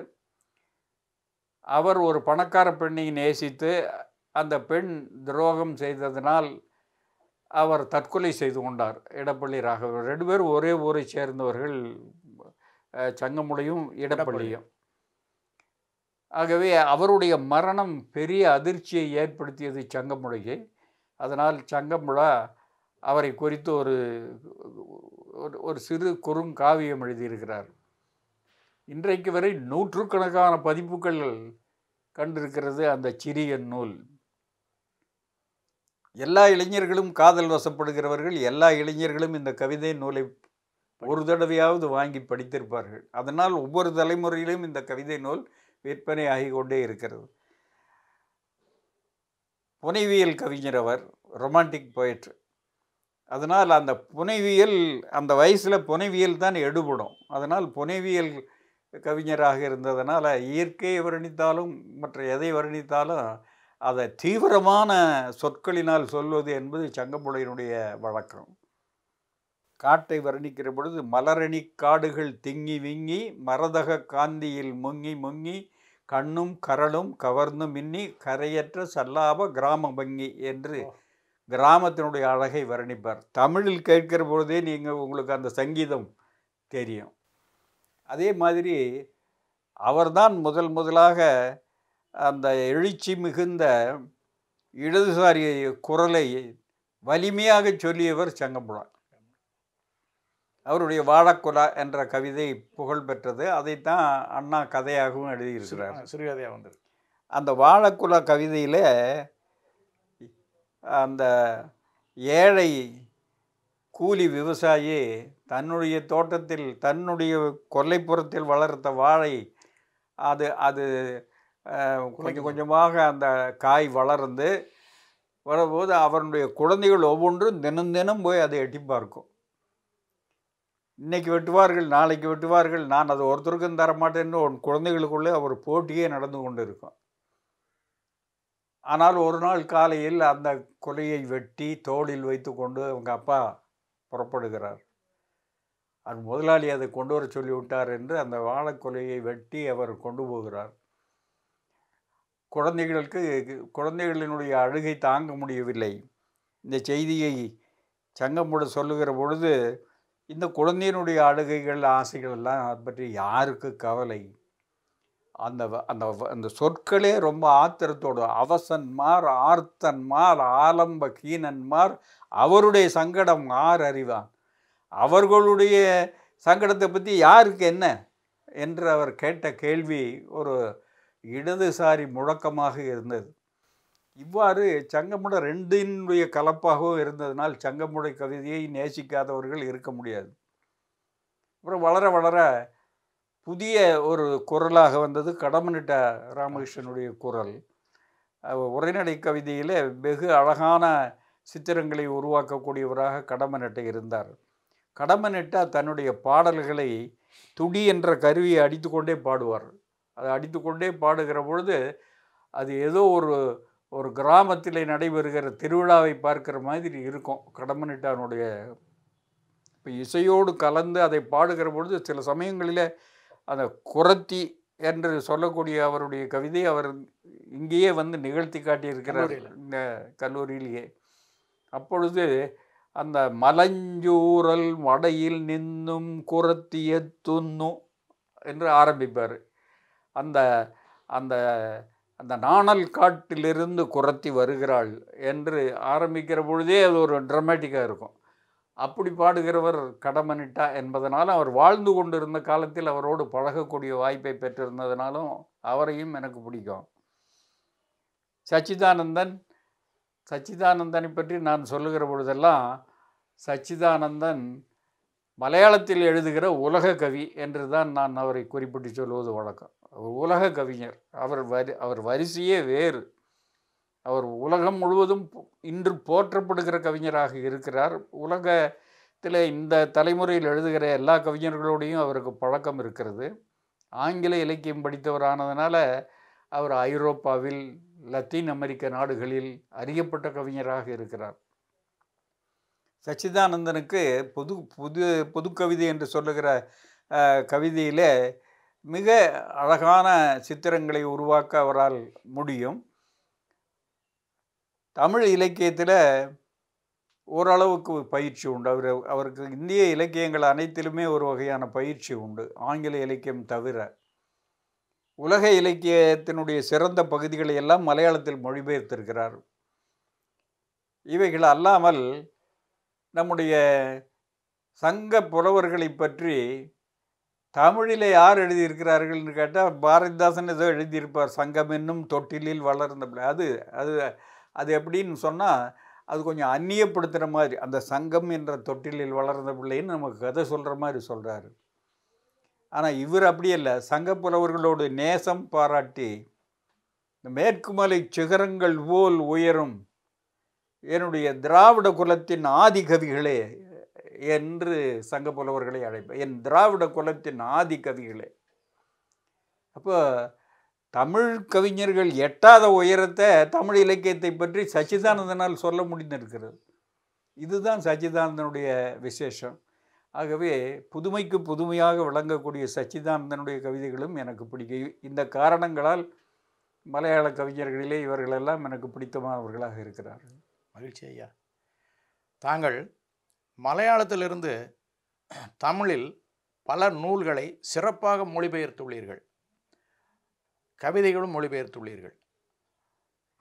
அவர் ஒரு பணக்கார பெண்ணை நேசித்து அந்த பெண் துரோகம் செய்ததனால் அவர் தற்கொலை செய்து கொண்டார் இடப்பள்ளி ராகவர் ரெண்டு பேரும் ஒரே ஊரை சேர்ந்தவர்கள் சங்கமுடையும் இடப்பள்ளியும் ஆகவே அவருடைய மரணம் பெரிய அதிர்ச்சியை ஏற்படுத்தியது சங்கமுடையை அதனால் சங்கமுழா அவரை குறித்து ஒரு ஒரு சிறு குறும் காவியம் எழுதியிருக்கிறார் இன்றைக்கு வரை நூற்றுக்கணக்கான பதிப்புகள் கண்டிருக்கிறது அந்த சிறிய நூல் எல்லா இளைஞர்களும் காதல் வசப்படுகிறவர்கள் எல்லா இளைஞர்களும் இந்த கவிதை நூலை ஒரு தடவையாவது வாங்கி படித்திருப்பார்கள் அதனால் ஒவ்வொரு தலைமுறையிலும் இந்த கவிதை நூல் விற்பனை ஆகிக்கொண்டே இருக்கிறது புனைவியல் கவிஞர் அவர் ரொமான்டிக் போய்ட்ரு அதனால் அந்த புனைவியல் அந்த வயசில் புனைவியல் தான் எடுபடும் அதனால் புனைவியல் கவிஞராக இருந்ததனால் இயற்கையை வர்ணித்தாலும் மற்ற எதை வர்ணித்தாலும் அதை தீவிரமான சொற்களினால் சொல்வது என்பது சங்கம்புழையினுடைய வழக்கம் காட்டை வர்ணிக்கிற பொழுது மலரணி காடுகள் திங்கி விங்கி மரதக காந்தியில் முங்கி முங்கி கண்ணும் கரலும் கவர்ந்து மின்னி கரையற்ற சல்லாப கிராம வங்கி என்று கிராமத்தினுடைய அழகை வர்ணிப்பார் தமிழில் கேட்கிற பொழுதே நீங்கள் உங்களுக்கு அந்த சங்கீதம் தெரியும் அதே மாதிரி அவர்தான் முதல் முதலாக அந்த எழுச்சி மிகுந்த இடதுசாரி குரலை வலிமையாக சொல்லியவர் சங்கம்புழா அவருடைய வாழக்குலா என்ற கவிதை புகழ் பெற்றது அதைத்தான் அண்ணா கதையாகவும் எழுதியிருக்கிறார் சிறுகதையாக வந்தது அந்த வாழக்குலா கவிதையில் அந்த ஏழை கூலி விவசாயி தன்னுடைய தோட்டத்தில் தன்னுடைய கொல்லைப்புறத்தில் வளர்த்த வாழை அது அது கொஞ்சம் கொஞ்சமாக அந்த காய் வளர்ந்து வரும்போது அவனுடைய குழந்தைகள் ஒவ்வொன்றும் தினம் தினம் போய் அதை எட்டி பார்க்கும் இன்றைக்கி வெட்டுவார்கள் நாளைக்கு வெட்டுவார்கள் நான் அது ஒருத்தருக்கும் தரமாட்டேன்னு உன் குழந்தைகளுக்குள்ளே அவர் போட்டியே நடந்து கொண்டு இருக்கும் ஆனால் ஒரு நாள் காலையில் அந்த கொலையை வெட்டி தோளில் வைத்து கொண்டு அவங்க அப்பா புறப்படுகிறார் அது முதலாளி அதை கொண்டு வர சொல்லிவிட்டார் என்று அந்த வாழைக்கொலையை வெட்டி அவர் கொண்டு போகிறார் குழந்தைகளுக்கு குழந்தைகளினுடைய அழுகை தாங்க முடியவில்லை இந்த செய்தியை சங்கமுட சொல்லுகிற பொழுது இந்த குழந்தையினுடைய அழுகைகள் ஆசைகள் எல்லாம் அதை பற்றி யாருக்கு கவலை அந்த அந்த அந்த சொற்களே ரொம்ப ஆத்திரத்தோடு அவசன்மார் ஆர்த்தன்மார் ஆலம்ப கீனன்மார் அவருடைய சங்கடம் ஆர் அறிவான் அவர்களுடைய சங்கடத்தை பற்றி யாருக்கு என்ன என்று அவர் கேட்ட கேள்வி ஒரு இடதுசாரி முழக்கமாக இருந்தது இவ்வாறு சங்கமுட ரெண்டினுடைய கலப்பாகவும் இருந்ததினால் சங்கமுடை கவிதையை நேசிக்காதவர்கள் இருக்க முடியாது அப்புறம் வளர வளர புதிய ஒரு குரலாக வந்தது கடமனிட்ட ராமகிருஷ்ணனுடைய குரல் உரைநடை கவிதையில் வெகு அழகான சித்திரங்களை உருவாக்கக்கூடியவராக கடமனிட்ட இருந்தார் கடமனிட்ட தன்னுடைய பாடல்களை துடி என்ற கருவியை அடித்துக்கொண்டே பாடுவார் அதை அடித்துக்கொண்டே பாடுகிற பொழுது அது ஏதோ ஒரு ஒரு கிராமத்தில் நடைபெறுகிற திருவிழாவை பார்க்குற மாதிரி இருக்கும் கடம்பனிட்டானுடைய இப்போ இசையோடு கலந்து அதை பாடுகிற பொழுது சில சமயங்களில் அந்த குரத்தி என்று சொல்லக்கூடிய அவருடைய கவிதை அவர் இங்கேயே வந்து நிகழ்த்தி காட்டியிருக்கிறார் இந்த கல்லூரியிலேயே அப்பொழுது அந்த மலஞ்சூரல் வடையில் நின்னும் குரத்திய துண்ணும் என்று ஆரம்பிப்பார் அந்த அந்த அந்த நாணல் காட்டிலிருந்து குரத்தி வருகிறாள் என்று ஆரம்பிக்கிற பொழுதே அது ஒரு ட்ரமேட்டிக்காக இருக்கும் அப்படி பாடுகிறவர் கடமனிட்டா என்பதனால் அவர் வாழ்ந்து கொண்டிருந்த காலத்தில் அவரோடு பழகக்கூடிய வாய்ப்பை பெற்றிருந்ததுனாலும் அவரையும் எனக்கு பிடிக்கும் சச்சிதானந்தன் சச்சிதானந்தனை பற்றி நான் சொல்லுகிற பொழுதெல்லாம் சச்சிதானந்தன் மலையாளத்தில் எழுதுகிற உலக கவி என்று தான் நான் அவரை குறிப்பிட்டு சொல்வது வழக்கம் அவர் உலக கவிஞர் அவர் வரி அவர் வரிசையே வேறு அவர் உலகம் முழுவதும் இன்று போற்றப்படுகிற கவிஞராக இருக்கிறார் உலகத்தில் இந்த தலைமுறையில் எழுதுகிற எல்லா கவிஞர்களோடையும் அவருக்கு பழக்கம் இருக்கிறது ஆங்கில இலக்கியம் படித்தவரானதுனால அவர் ஐரோப்பாவில் லத்தீன் அமெரிக்க நாடுகளில் அறியப்பட்ட கவிஞராக இருக்கிறார் சச்சிதானந்தனுக்கு புது புது புது கவிதை என்று சொல்லுகிற கவிதையில் மிக அழகான சித்திரங்களை உருவாக்க அவரால் முடியும் தமிழ் இலக்கியத்தில் ஓரளவுக்கு பயிற்சி உண்டு அவர் அவருக்கு இந்திய இலக்கியங்கள் அனைத்திலுமே ஒரு வகையான பயிற்சி உண்டு ஆங்கில இலக்கியம் தவிர உலக இலக்கியத்தினுடைய சிறந்த பகுதிகளை எல்லாம் மலையாளத்தில் மொழிபெயர்த்திருக்கிறார் இவைகள் அல்லாமல் நம்முடைய சங்க புலவர்களை பற்றி தமிழில் யார் எழுதியிருக்கிறார்கள்னு கேட்டால் பாரதிதாசன் ஏதோ எழுதியிருப்பார் சங்கம் என்னும் தொட்டிலில் வளர்ந்த அது அது அது எப்படின்னு சொன்னால் அது கொஞ்சம் அந்நியப்படுத்துகிற மாதிரி அந்த சங்கம் என்ற தொட்டிலில் வளர்ந்த பிள்ளைன்னு நமக்கு கதை சொல்கிற மாதிரி சொல்கிறாரு ஆனால் இவர் அப்படி இல்லை சங்க புலவர்களோடு நேசம் பாராட்டி இந்த மேற்குமலை சிகரங்கள் போல் உயரும் என்னுடைய திராவிட குலத்தின் ஆதி கவிகளே என்று சங்க புலவர்களை அழைப்பேன் என் திராவிட குலத்தின் ஆதி கவிகளே அப்போ தமிழ் கவிஞர்கள் எட்டாத உயரத்தை தமிழ் இலக்கியத்தை பற்றி சச்சிதானந்தனால் சொல்ல முடிந்திருக்கிறது இதுதான் சச்சிதானந்தனுடைய விசேஷம் ஆகவே புதுமைக்கு புதுமையாக விளங்கக்கூடிய சச்சிதானந்தனுடைய கவிதைகளும் எனக்கு பிடிக்கும் இந்த காரணங்களால் மலையாள கவிஞர்களிலே இவர்களெல்லாம் எனக்கு பிடித்தமானவர்களாக இருக்கிறார்கள் மகிழ்ச்சி ஐயா தாங்கள் மலையாளத்திலிருந்து தமிழில் பல நூல்களை சிறப்பாக மொழிபெயர்த்துள்ளீர்கள் கவிதைகளும் மொழிபெயர்த்துள்ளீர்கள்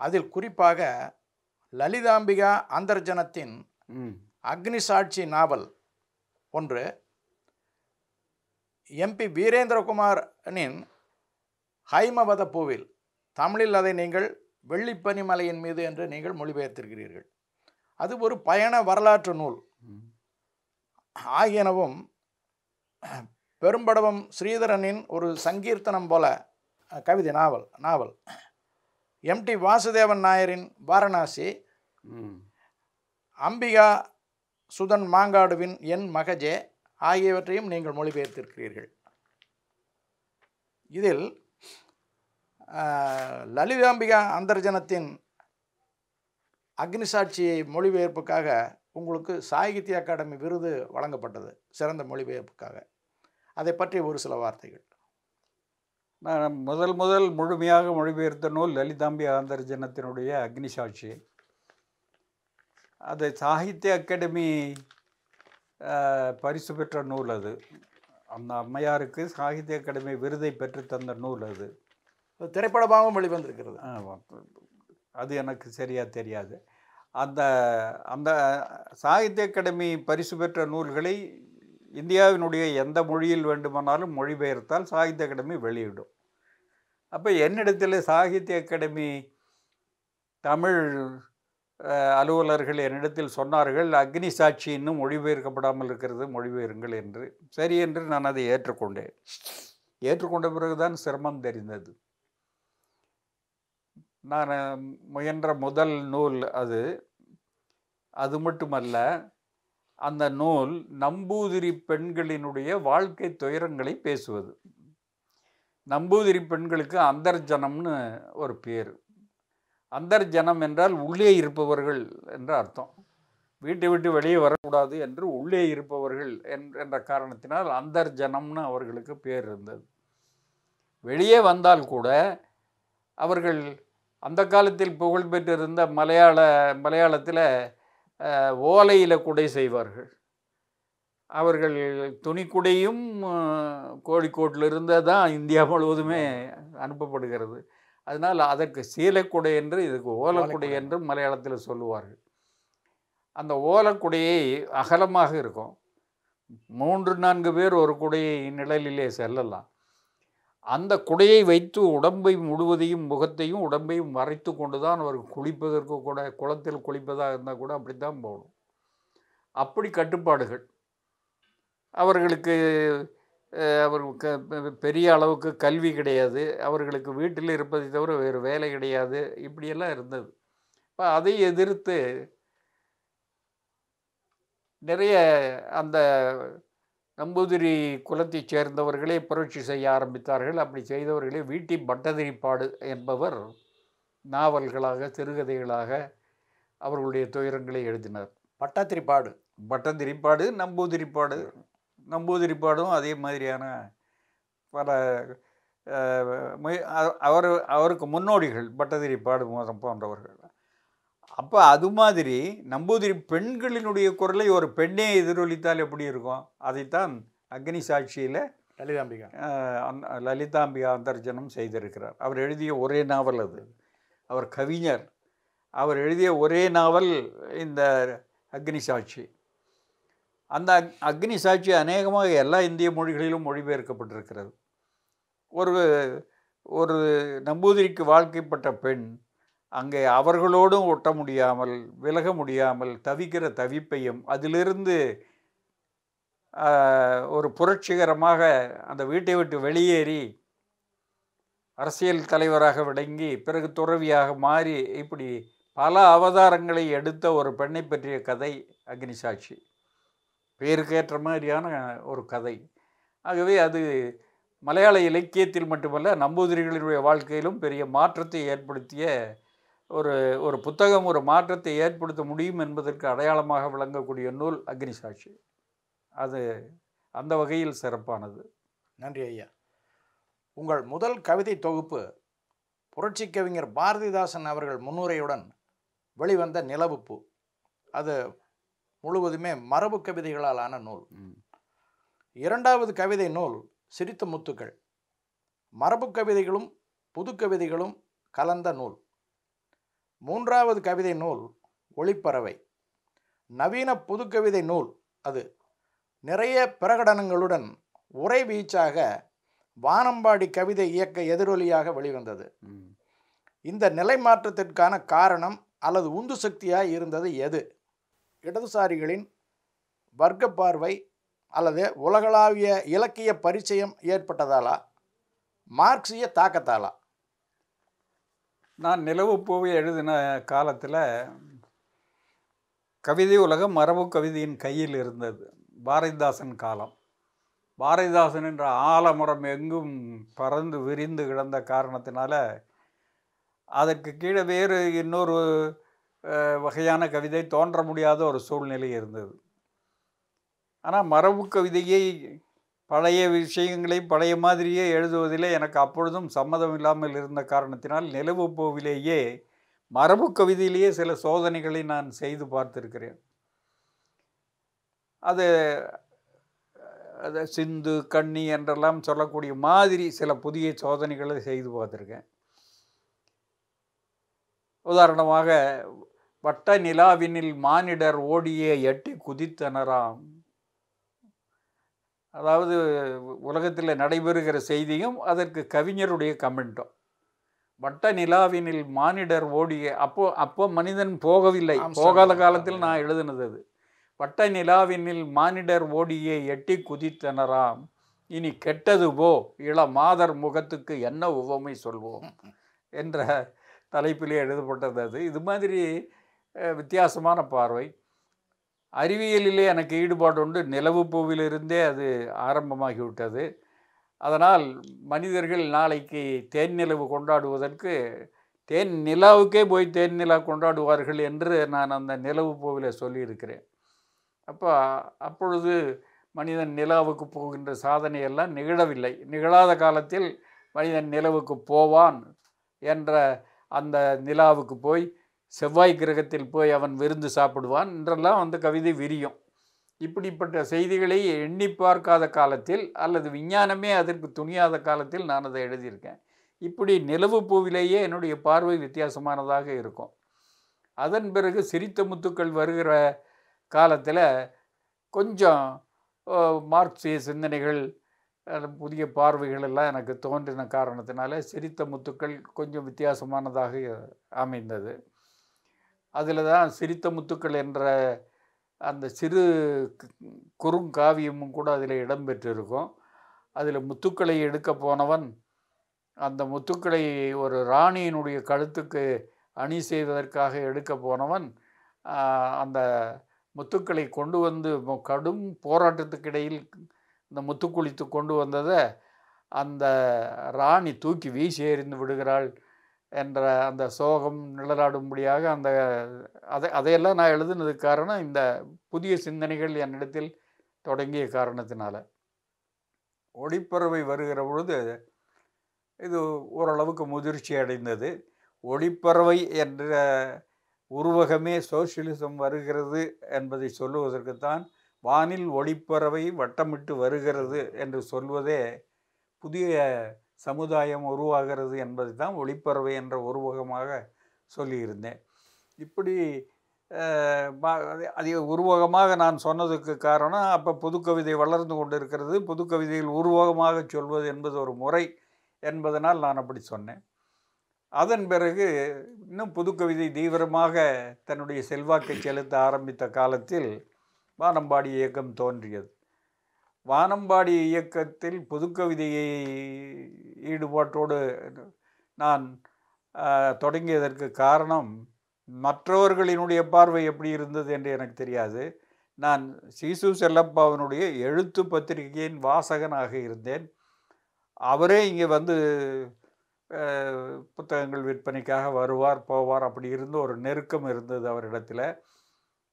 அதில் குறிப்பாக லலிதாம்பிகா அந்தர்ஜனத்தின் அக்னி சாட்சி நாவல் ஒன்று எம்பி வீரேந்திரகுமாரின் ஹைமவத பூவில் தமிழில் அதை நீங்கள் வெள்ளிப்பனிமலையின் மீது என்று நீங்கள் மொழிபெயர்த்திருக்கிறீர்கள் அது ஒரு பயண வரலாற்று நூல் ஆகியனவும் பெரும்படவம் ஸ்ரீதரனின் ஒரு சங்கீர்த்தனம் போல கவிதை நாவல் நாவல் எம்டி வாசுதேவன் நாயரின் வாரணாசி அம்பிகா சுதன் மாங்காடுவின் என் மகஜே ஆகியவற்றையும் நீங்கள் மொழிபெயர்த்திருக்கிறீர்கள் இதில் லலிதாம்பிகா அந்தர்ஜனத்தின் அக்னிசாட்சியை மொழிபெயர்ப்புக்காக உங்களுக்கு சாகித்ய அகாடமி விருது வழங்கப்பட்டது சிறந்த மொழிபெயர்ப்புக்காக அதை பற்றி ஒரு சில வார்த்தைகள் நான் முதல் முதல் முழுமையாக மொழிபெயர்த்த நூல் லலிதாம்பி ஆந்தர்ஜனத்தினுடைய சாட்சி அது சாகித்ய அகாடமி பரிசு பெற்ற நூல் அது அந்த அம்மையாருக்கு சாகித்ய அகாடமி விருதை பெற்று தந்த நூல் அது திரைப்படமாகவும் வெளிவந்திருக்கிறது அது எனக்கு சரியாக தெரியாது அந்த அந்த சாகித்ய அகாடமி பரிசு பெற்ற நூல்களை இந்தியாவினுடைய எந்த மொழியில் வேண்டுமானாலும் மொழிபெயர்த்தால் சாகித்ய அகாடமி வெளியிடும் அப்போ என்னிடத்தில் சாகித்ய அகாடமி தமிழ் அலுவலர்கள் என்னிடத்தில் சொன்னார்கள் அக்னி சாட்சி இன்னும் மொழிபெயர்க்கப்படாமல் இருக்கிறது மொழிபெயருங்கள் என்று சரி என்று நான் அதை ஏற்றுக்கொண்டேன் ஏற்றுக்கொண்ட பிறகுதான் சிரமம் தெரிந்தது நான் முயன்ற முதல் நூல் அது அது மட்டுமல்ல அந்த நூல் நம்பூதிரி பெண்களினுடைய வாழ்க்கை துயரங்களை பேசுவது நம்பூதிரி பெண்களுக்கு அந்தர்ஜனம்னு ஒரு பேர் அந்தர்ஜனம் என்றால் உள்ளே இருப்பவர்கள் என்று அர்த்தம் வீட்டை விட்டு வெளியே வரக்கூடாது என்று உள்ளே இருப்பவர்கள் என்ற காரணத்தினால் அந்தர்ஜனம்னு அவர்களுக்கு பேர் இருந்தது வெளியே வந்தால் கூட அவர்கள் அந்த காலத்தில் புகழ் பெற்றிருந்த மலையாள மலையாளத்தில் ஓலையில் குடை செய்வார்கள் அவர்கள் துணிக்குடையும் கோழிக்கோட்டில் இருந்தால் தான் இந்தியா முழுவதுமே அனுப்பப்படுகிறது அதனால் அதற்கு சீலக்குடை என்று இதுக்கு ஓலக்குடை என்று மலையாளத்தில் சொல்லுவார்கள் அந்த ஓலக்குடையை அகலமாக இருக்கும் மூன்று நான்கு பேர் ஒரு குடையை நிழலிலே செல்லலாம் அந்த குடையை வைத்து உடம்பை முழுவதையும் முகத்தையும் உடம்பையும் மறைத்து கொண்டு தான் அவர் குளிப்பதற்கு கூட குளத்தில் குளிப்பதாக இருந்தால் கூட அப்படி தான் போகணும் அப்படி கட்டுப்பாடுகள் அவர்களுக்கு அவருக்கு பெரிய அளவுக்கு கல்வி கிடையாது அவர்களுக்கு வீட்டில் இருப்பதை தவிர வேறு வேலை கிடையாது இப்படியெல்லாம் இருந்தது இப்போ அதை எதிர்த்து நிறைய அந்த நம்பூதிரி குலத்தைச் சேர்ந்தவர்களே புரட்சி செய்ய ஆரம்பித்தார்கள் அப்படி செய்தவர்களே வீட்டி பட்டதிரிப்பாடு என்பவர் நாவல்களாக சிறுகதைகளாக அவர்களுடைய துயரங்களை எழுதினார் பட்டத்திரிப்பாடு பட்டத்திரிப்பாடு நம்பூதிரிப்பாடு நம்பூதிரிப்பாடும் அதே மாதிரியான பல அவர் அவருக்கு முன்னோடிகள் பட்டதிரிப்பாடு மோதம் போன்றவர்கள் அப்போ அது மாதிரி நம்பூதிரி பெண்களினுடைய குரலை ஒரு பெண்ணே எதிரொலித்தால் எப்படி இருக்கும் அதைத்தான் அக்னி சாட்சியில் லலிதாம்பிகா லலிதாம்பிகா அந்தர்ஜனம் செய்திருக்கிறார் அவர் எழுதிய ஒரே நாவல் அது அவர் கவிஞர் அவர் எழுதிய ஒரே நாவல் இந்த அக்னி சாட்சி அந்த அக்னி சாட்சி அநேகமாக எல்லா இந்திய மொழிகளிலும் மொழிபெயர்க்கப்பட்டிருக்கிறது ஒரு ஒரு நம்பூதிரிக்கு வாழ்க்கைப்பட்ட பெண் அங்கே அவர்களோடும் ஒட்ட முடியாமல் விலக முடியாமல் தவிக்கிற தவிப்பையும் அதிலிருந்து ஒரு புரட்சிகரமாக அந்த வீட்டை விட்டு வெளியேறி அரசியல் தலைவராக விளங்கி பிறகு துறவியாக மாறி இப்படி பல அவதாரங்களை எடுத்த ஒரு பெண்ணை பற்றிய கதை அக்னி சாட்சி பேருக்கேற்ற மாதிரியான ஒரு கதை ஆகவே அது மலையாள இலக்கியத்தில் மட்டுமல்ல நம்பூதிரிகளினுடைய வாழ்க்கையிலும் பெரிய மாற்றத்தை ஏற்படுத்திய ஒரு ஒரு புத்தகம் ஒரு மாற்றத்தை ஏற்படுத்த முடியும் என்பதற்கு அடையாளமாக விளங்கக்கூடிய நூல் அக்னி சாட்சி அது அந்த வகையில் சிறப்பானது நன்றி ஐயா உங்கள் முதல் கவிதை தொகுப்பு புரட்சி கவிஞர் பாரதிதாசன் அவர்கள் முன்னுரையுடன் வெளிவந்த நிலவுப்பு அது முழுவதுமே மரபு கவிதைகளாலான நூல் இரண்டாவது கவிதை நூல் சிரித்த முத்துக்கள் மரபு கவிதைகளும் புது கவிதைகளும் கலந்த நூல் மூன்றாவது கவிதை நூல் ஒளிப்பறவை நவீன புதுக்கவிதை நூல் அது நிறைய பிரகடனங்களுடன் உரை வீச்சாக வானம்பாடி கவிதை இயக்க எதிரொலியாக வெளிவந்தது இந்த நிலை மாற்றத்திற்கான காரணம் அல்லது உந்து சக்தியாக இருந்தது எது இடதுசாரிகளின் வர்க்க பார்வை அல்லது உலகளாவிய இலக்கிய பரிச்சயம் ஏற்பட்டதாலா மார்க்சிய தாக்கத்தாலா நான் நிலவு போய் எழுதின காலத்தில் கவிதை உலகம் மரபு கவிதையின் கையில் இருந்தது பாரதிதாசன் காலம் பாரதிதாசன் என்ற ஆலமரம் எங்கும் பறந்து விரிந்து கிடந்த காரணத்தினால அதற்கு கீழே வேறு இன்னொரு வகையான கவிதை தோன்ற முடியாத ஒரு சூழ்நிலை இருந்தது ஆனால் மரபு கவிதையை பழைய விஷயங்களை பழைய மாதிரியே எழுதுவதிலே எனக்கு அப்பொழுதும் சம்மதம் இல்லாமல் இருந்த காரணத்தினால் நிலவு போவிலேயே மரபு கவிதையிலேயே சில சோதனைகளை நான் செய்து பார்த்திருக்கிறேன் அது அது சிந்து கண்ணி என்றெல்லாம் சொல்லக்கூடிய மாதிரி சில புதிய சோதனைகளை செய்து பார்த்துருக்கேன் உதாரணமாக வட்ட நிலாவினில் மானிடர் ஓடியே எட்டி குதித்தனராம் அதாவது உலகத்தில் நடைபெறுகிற செய்தியும் அதற்கு கவிஞருடைய கமெண்ட்டும் வட்ட நிலாவினில் மானிடர் ஓடிய அப்போ அப்போ மனிதன் போகவில்லை போகாத காலத்தில் நான் எழுதினது அது வட்ட நிலாவினில் மானிடர் ஓடிய எட்டி குதித்தனராம் இனி கெட்டது போ இள மாதர் முகத்துக்கு என்ன உவமை சொல்வோம் என்ற தலைப்பிலே எழுதப்பட்டது அது இது மாதிரி வித்தியாசமான பார்வை அறிவியலிலே எனக்கு ஈடுபாடு உண்டு நிலவு பூவிலிருந்தே அது ஆரம்பமாகிவிட்டது அதனால் மனிதர்கள் நாளைக்கு தேன் நிலவு கொண்டாடுவதற்கு தேன் நிலாவுக்கே போய் தேன் நிலா கொண்டாடுவார்கள் என்று நான் அந்த நிலவு பூவில் சொல்லியிருக்கிறேன் அப்போ அப்பொழுது மனிதன் நிலாவுக்கு போகின்ற சாதனையெல்லாம் நிகழவில்லை நிகழாத காலத்தில் மனிதன் நிலவுக்கு போவான் என்ற அந்த நிலாவுக்கு போய் செவ்வாய் கிரகத்தில் போய் அவன் விருந்து சாப்பிடுவான் என்றெல்லாம் அந்த கவிதை விரியும் இப்படிப்பட்ட செய்திகளை எண்ணி பார்க்காத காலத்தில் அல்லது விஞ்ஞானமே அதற்கு துணியாத காலத்தில் நான் அதை எழுதியிருக்கேன் இப்படி நிலவு பூவிலேயே என்னுடைய பார்வை வித்தியாசமானதாக இருக்கும் அதன் பிறகு சிரித்த முத்துக்கள் வருகிற காலத்தில் கொஞ்சம் மார்க்சிய சிந்தனைகள் புதிய பார்வைகள் எல்லாம் எனக்கு தோன்றின காரணத்தினால சிரித்த முத்துக்கள் கொஞ்சம் வித்தியாசமானதாக அமைந்தது அதில் தான் சிரித்த முத்துக்கள் என்ற அந்த சிறு குறுங்காவியமும் கூட அதில் இடம்பெற்றிருக்கும் அதில் முத்துக்களை எடுக்க போனவன் அந்த முத்துக்களை ஒரு ராணியினுடைய கழுத்துக்கு அணி செய்வதற்காக எடுக்க போனவன் அந்த முத்துக்களை கொண்டு வந்து கடும் போராட்டத்துக்கு இடையில் இந்த முத்துக்குளித்து கொண்டு வந்ததை அந்த ராணி தூக்கி வீசி எறிந்து விடுகிறாள் என்ற அந்த சோகம் நிழலாடும்படியாக அந்த அதை அதையெல்லாம் நான் எழுதுனதுக்கு காரணம் இந்த புதிய சிந்தனைகள் என்னிடத்தில் தொடங்கிய காரணத்தினால ஒளிப்பறவை வருகிற பொழுது இது ஓரளவுக்கு முதிர்ச்சி அடைந்தது ஒளிப்பறவை என்ற உருவகமே சோசியலிசம் வருகிறது என்பதை சொல்லுவதற்குத்தான் வானில் ஒளிப்பறவை வட்டமிட்டு வருகிறது என்று சொல்வதே புதிய சமுதாயம் உருவாகிறது என்பதை தான் ஒளிப்பறவை என்ற உருவகமாக சொல்லியிருந்தேன் இப்படி அதிக உருவகமாக நான் சொன்னதுக்கு காரணம் அப்போ புதுக்கவிதை வளர்ந்து கொண்டு இருக்கிறது புதுக்கவிதையில் உருவகமாக சொல்வது என்பது ஒரு முறை என்பதனால் நான் அப்படி சொன்னேன் அதன் பிறகு இன்னும் புதுக்கவிதை தீவிரமாக தன்னுடைய செல்வாக்கை செலுத்த ஆரம்பித்த காலத்தில் வானம்பாடி இயக்கம் தோன்றியது வானம்பாடி இயக்கத்தில் புதுக்கவிதையை ஈடுபாட்டோடு நான் தொடங்கியதற்கு காரணம் மற்றவர்களினுடைய பார்வை எப்படி இருந்தது என்று எனக்கு தெரியாது நான் சீசு செல்லப்பாவினுடைய எழுத்து பத்திரிகையின் வாசகனாக இருந்தேன் அவரே இங்கே வந்து புத்தகங்கள் விற்பனைக்காக வருவார் போவார் அப்படி இருந்து ஒரு நெருக்கம் இருந்தது அவரிடத்தில்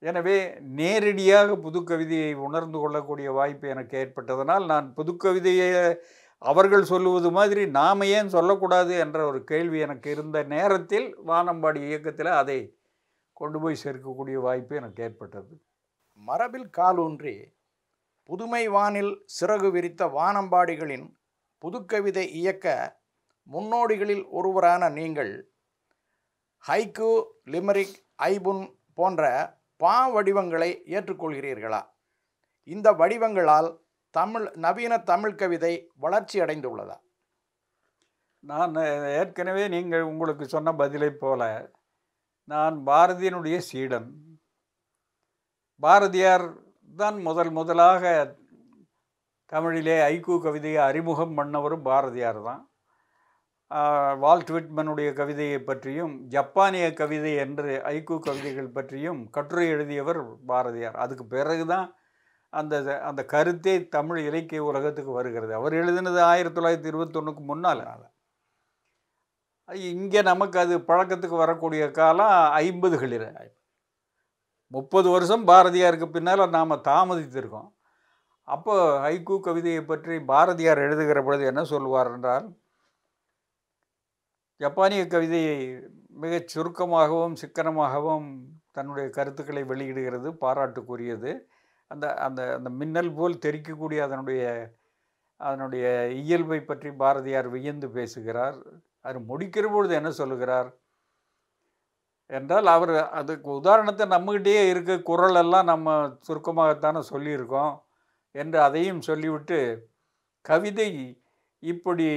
எனவே நேரடியாக புதுக்கவிதையை உணர்ந்து கொள்ளக்கூடிய வாய்ப்பு எனக்கு ஏற்பட்டதனால் நான் புதுக்கவிதையை அவர்கள் சொல்லுவது மாதிரி நாம் ஏன் சொல்லக்கூடாது என்ற ஒரு கேள்வி எனக்கு இருந்த நேரத்தில் வானம்பாடி இயக்கத்தில் அதை கொண்டு போய் சேர்க்கக்கூடிய வாய்ப்பு எனக்கு ஏற்பட்டது மரபில் காலூன்றி புதுமை வானில் சிறகு விரித்த வானம்பாடிகளின் புதுக்கவிதை இயக்க முன்னோடிகளில் ஒருவரான நீங்கள் ஹைகு லிமரிக் ஐபுன் போன்ற பா வடிவங்களை ஏற்றுக்கொள்கிறீர்களா இந்த வடிவங்களால் தமிழ் நவீன தமிழ் கவிதை வளர்ச்சி அடைந்துள்ளதா நான் ஏற்கனவே நீங்கள் உங்களுக்கு சொன்ன பதிலை போல நான் பாரதியினுடைய சீடன் பாரதியார் தான் முதல் முதலாக தமிழிலே ஐக்கூ கவிதையை அறிமுகம் பண்ணவரும் பாரதியார் தான் வால்ட் விட்மனுடைய கவிதையை பற்றியும் ஜப்பானிய கவிதை என்று ஐக்கு கவிதைகள் பற்றியும் கட்டுரை எழுதியவர் பாரதியார் அதுக்கு பிறகு தான் அந்த அந்த கருத்தே தமிழ் இலக்கிய உலகத்துக்கு வருகிறது அவர் எழுதினது ஆயிரத்தி தொள்ளாயிரத்தி இருபத்தொன்னுக்கு முன்னால் இங்கே நமக்கு அது பழக்கத்துக்கு வரக்கூடிய காலம் ஐம்பதுகளில் முப்பது வருஷம் பாரதியாருக்கு பின்னால் நாம் தாமதித்திருக்கோம் அப்போ ஐக்கு கவிதையை பற்றி பாரதியார் எழுதுகிற பொழுது என்ன சொல்லுவார் என்றால் ஜப்பானிய கவிதையை மிகச் சுருக்கமாகவும் சிக்கனமாகவும் தன்னுடைய கருத்துக்களை வெளியிடுகிறது பாராட்டுக்குரியது அந்த அந்த அந்த மின்னல் போல் தெரிக்கக்கூடிய அதனுடைய அதனுடைய இயல்பை பற்றி பாரதியார் வியந்து பேசுகிறார் அது முடிக்கிற பொழுது என்ன சொல்லுகிறார் என்றால் அவர் அதுக்கு உதாரணத்தை நம்மகிட்டேயே இருக்க குரலெல்லாம் நம்ம சுருக்கமாகத்தானே சொல்லியிருக்கோம் என்று அதையும் சொல்லிவிட்டு கவிதை இப்படி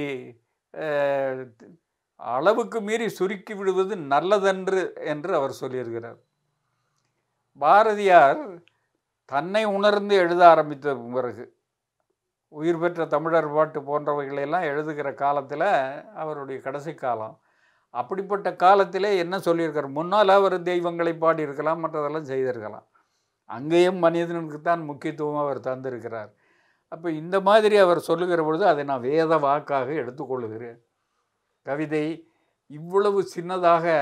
அளவுக்கு மீறி சுருக்கி விடுவது நல்லதன்று என்று அவர் சொல்லியிருக்கிறார் பாரதியார் தன்னை உணர்ந்து எழுத ஆரம்பித்த பிறகு உயிர் பெற்ற தமிழர் பாட்டு போன்றவைகளெல்லாம் எழுதுகிற காலத்தில் அவருடைய கடைசி காலம் அப்படிப்பட்ட காலத்திலே என்ன சொல்லியிருக்கார் முன்னால் அவர் தெய்வங்களை பாடியிருக்கலாம் மற்றதெல்லாம் செய்திருக்கலாம் அங்கேயும் மனிதனுக்கு தான் முக்கியத்துவம் அவர் தந்திருக்கிறார் அப்போ இந்த மாதிரி அவர் சொல்லுகிற பொழுது அதை நான் வேத வாக்காக எடுத்துக்கொள்கிறேன் கவிதை இவ்வளவு சின்னதாக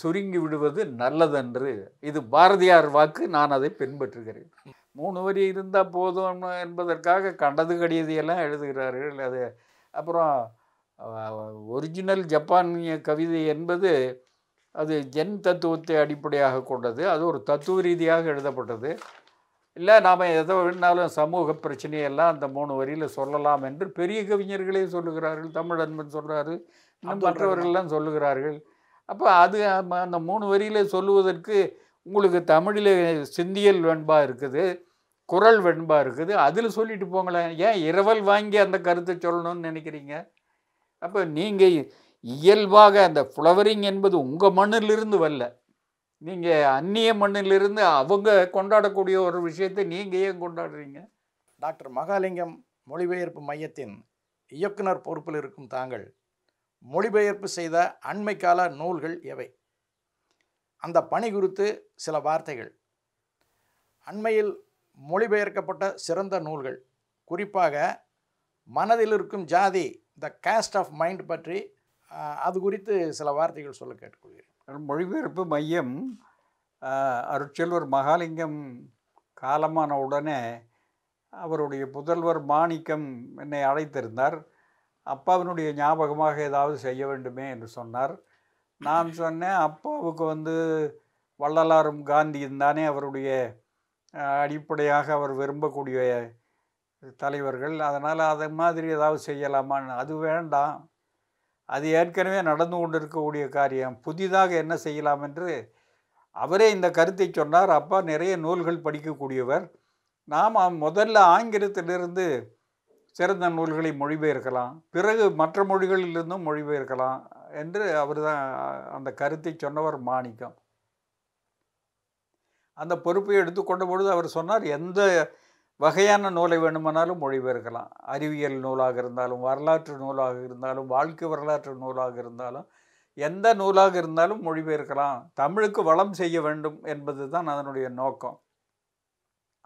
சுருங்கி விடுவது நல்லதன்று இது பாரதியார் வாக்கு நான் அதை பின்பற்றுகிறேன் மூணு வரி இருந்தால் போதும் என்பதற்காக கண்டது கடியதையெல்லாம் எழுதுகிறார்கள் அது அப்புறம் ஒரிஜினல் ஜப்பானிய கவிதை என்பது அது ஜென் தத்துவத்தை அடிப்படையாக கொண்டது அது ஒரு தத்துவ ரீதியாக எழுதப்பட்டது இல்லை நாம் எதோ வேணாலும் சமூக பிரச்சனையெல்லாம் அந்த மூணு வரியில் சொல்லலாம் என்று பெரிய கவிஞர்களே சொல்லுகிறார்கள் தமிழ் அன்பன் சொல்கிறாரு மற்றவர்கள்லாம் சொல்லுகிறார்கள் அப்போ அது அந்த மூணு வரியில் சொல்லுவதற்கு உங்களுக்கு தமிழில் சிந்தியல் வெண்பா இருக்குது குரல் வெண்பா இருக்குது அதில் சொல்லிட்டு போங்களேன் ஏன் இரவல் வாங்கி அந்த கருத்தை சொல்லணும்னு நினைக்கிறீங்க அப்போ நீங்கள் இயல்பாக அந்த ஃப்ளவரிங் என்பது உங்கள் மண்ணிலிருந்து வரல நீங்கள் அந்நிய மண்ணிலிருந்து அவங்க கொண்டாடக்கூடிய ஒரு விஷயத்தை நீங்கள் ஏன் கொண்டாடுறீங்க டாக்டர் மகாலிங்கம் மொழிபெயர்ப்பு மையத்தின் இயக்குனர் பொறுப்பில் இருக்கும் தாங்கள் மொழிபெயர்ப்பு செய்த அண்மைக்கால நூல்கள் எவை அந்த பணி குறித்து சில வார்த்தைகள் அண்மையில் மொழிபெயர்க்கப்பட்ட சிறந்த நூல்கள் குறிப்பாக மனதில் இருக்கும் ஜாதி த காஸ்ட் ஆஃப் மைண்ட் பற்றி அது குறித்து சில வார்த்தைகள் சொல்ல கேட்டுக்கொள்கிறேன் மொழிபெயர்ப்பு மையம் அருட்செல்வர் மகாலிங்கம் காலமான உடனே அவருடைய புதல்வர் மாணிக்கம் என்னை அழைத்திருந்தார் அப்பாவினுடைய ஞாபகமாக ஏதாவது செய்ய வேண்டுமே என்று சொன்னார் நான் சொன்னேன் அப்பாவுக்கு வந்து வள்ளலாரும் காந்தியும் தானே அவருடைய அடிப்படையாக அவர் விரும்பக்கூடிய தலைவர்கள் அதனால் அதை மாதிரி ஏதாவது செய்யலாமான்னு அது வேண்டாம் அது ஏற்கனவே நடந்து கொண்டிருக்கக்கூடிய காரியம் புதிதாக என்ன செய்யலாம் என்று அவரே இந்த கருத்தை சொன்னார் அப்பா நிறைய நூல்கள் படிக்கக்கூடியவர் நாம் முதல்ல ஆங்கிலத்திலிருந்து சிறந்த நூல்களை மொழிபெயர்க்கலாம் பிறகு மற்ற மொழிகளிலிருந்தும் மொழிபெயர்க்கலாம் என்று அவர் தான் அந்த கருத்தை சொன்னவர் மாணிக்கம் அந்த பொறுப்பை எடுத்துக்கொண்ட பொழுது அவர் சொன்னார் எந்த வகையான நூலை வேணுமானாலும் மொழிபெயர்க்கலாம் அறிவியல் நூலாக இருந்தாலும் வரலாற்று நூலாக இருந்தாலும் வாழ்க்கை வரலாற்று நூலாக இருந்தாலும் எந்த நூலாக இருந்தாலும் மொழிபெயர்க்கலாம் தமிழுக்கு வளம் செய்ய வேண்டும் என்பது தான் அதனுடைய நோக்கம்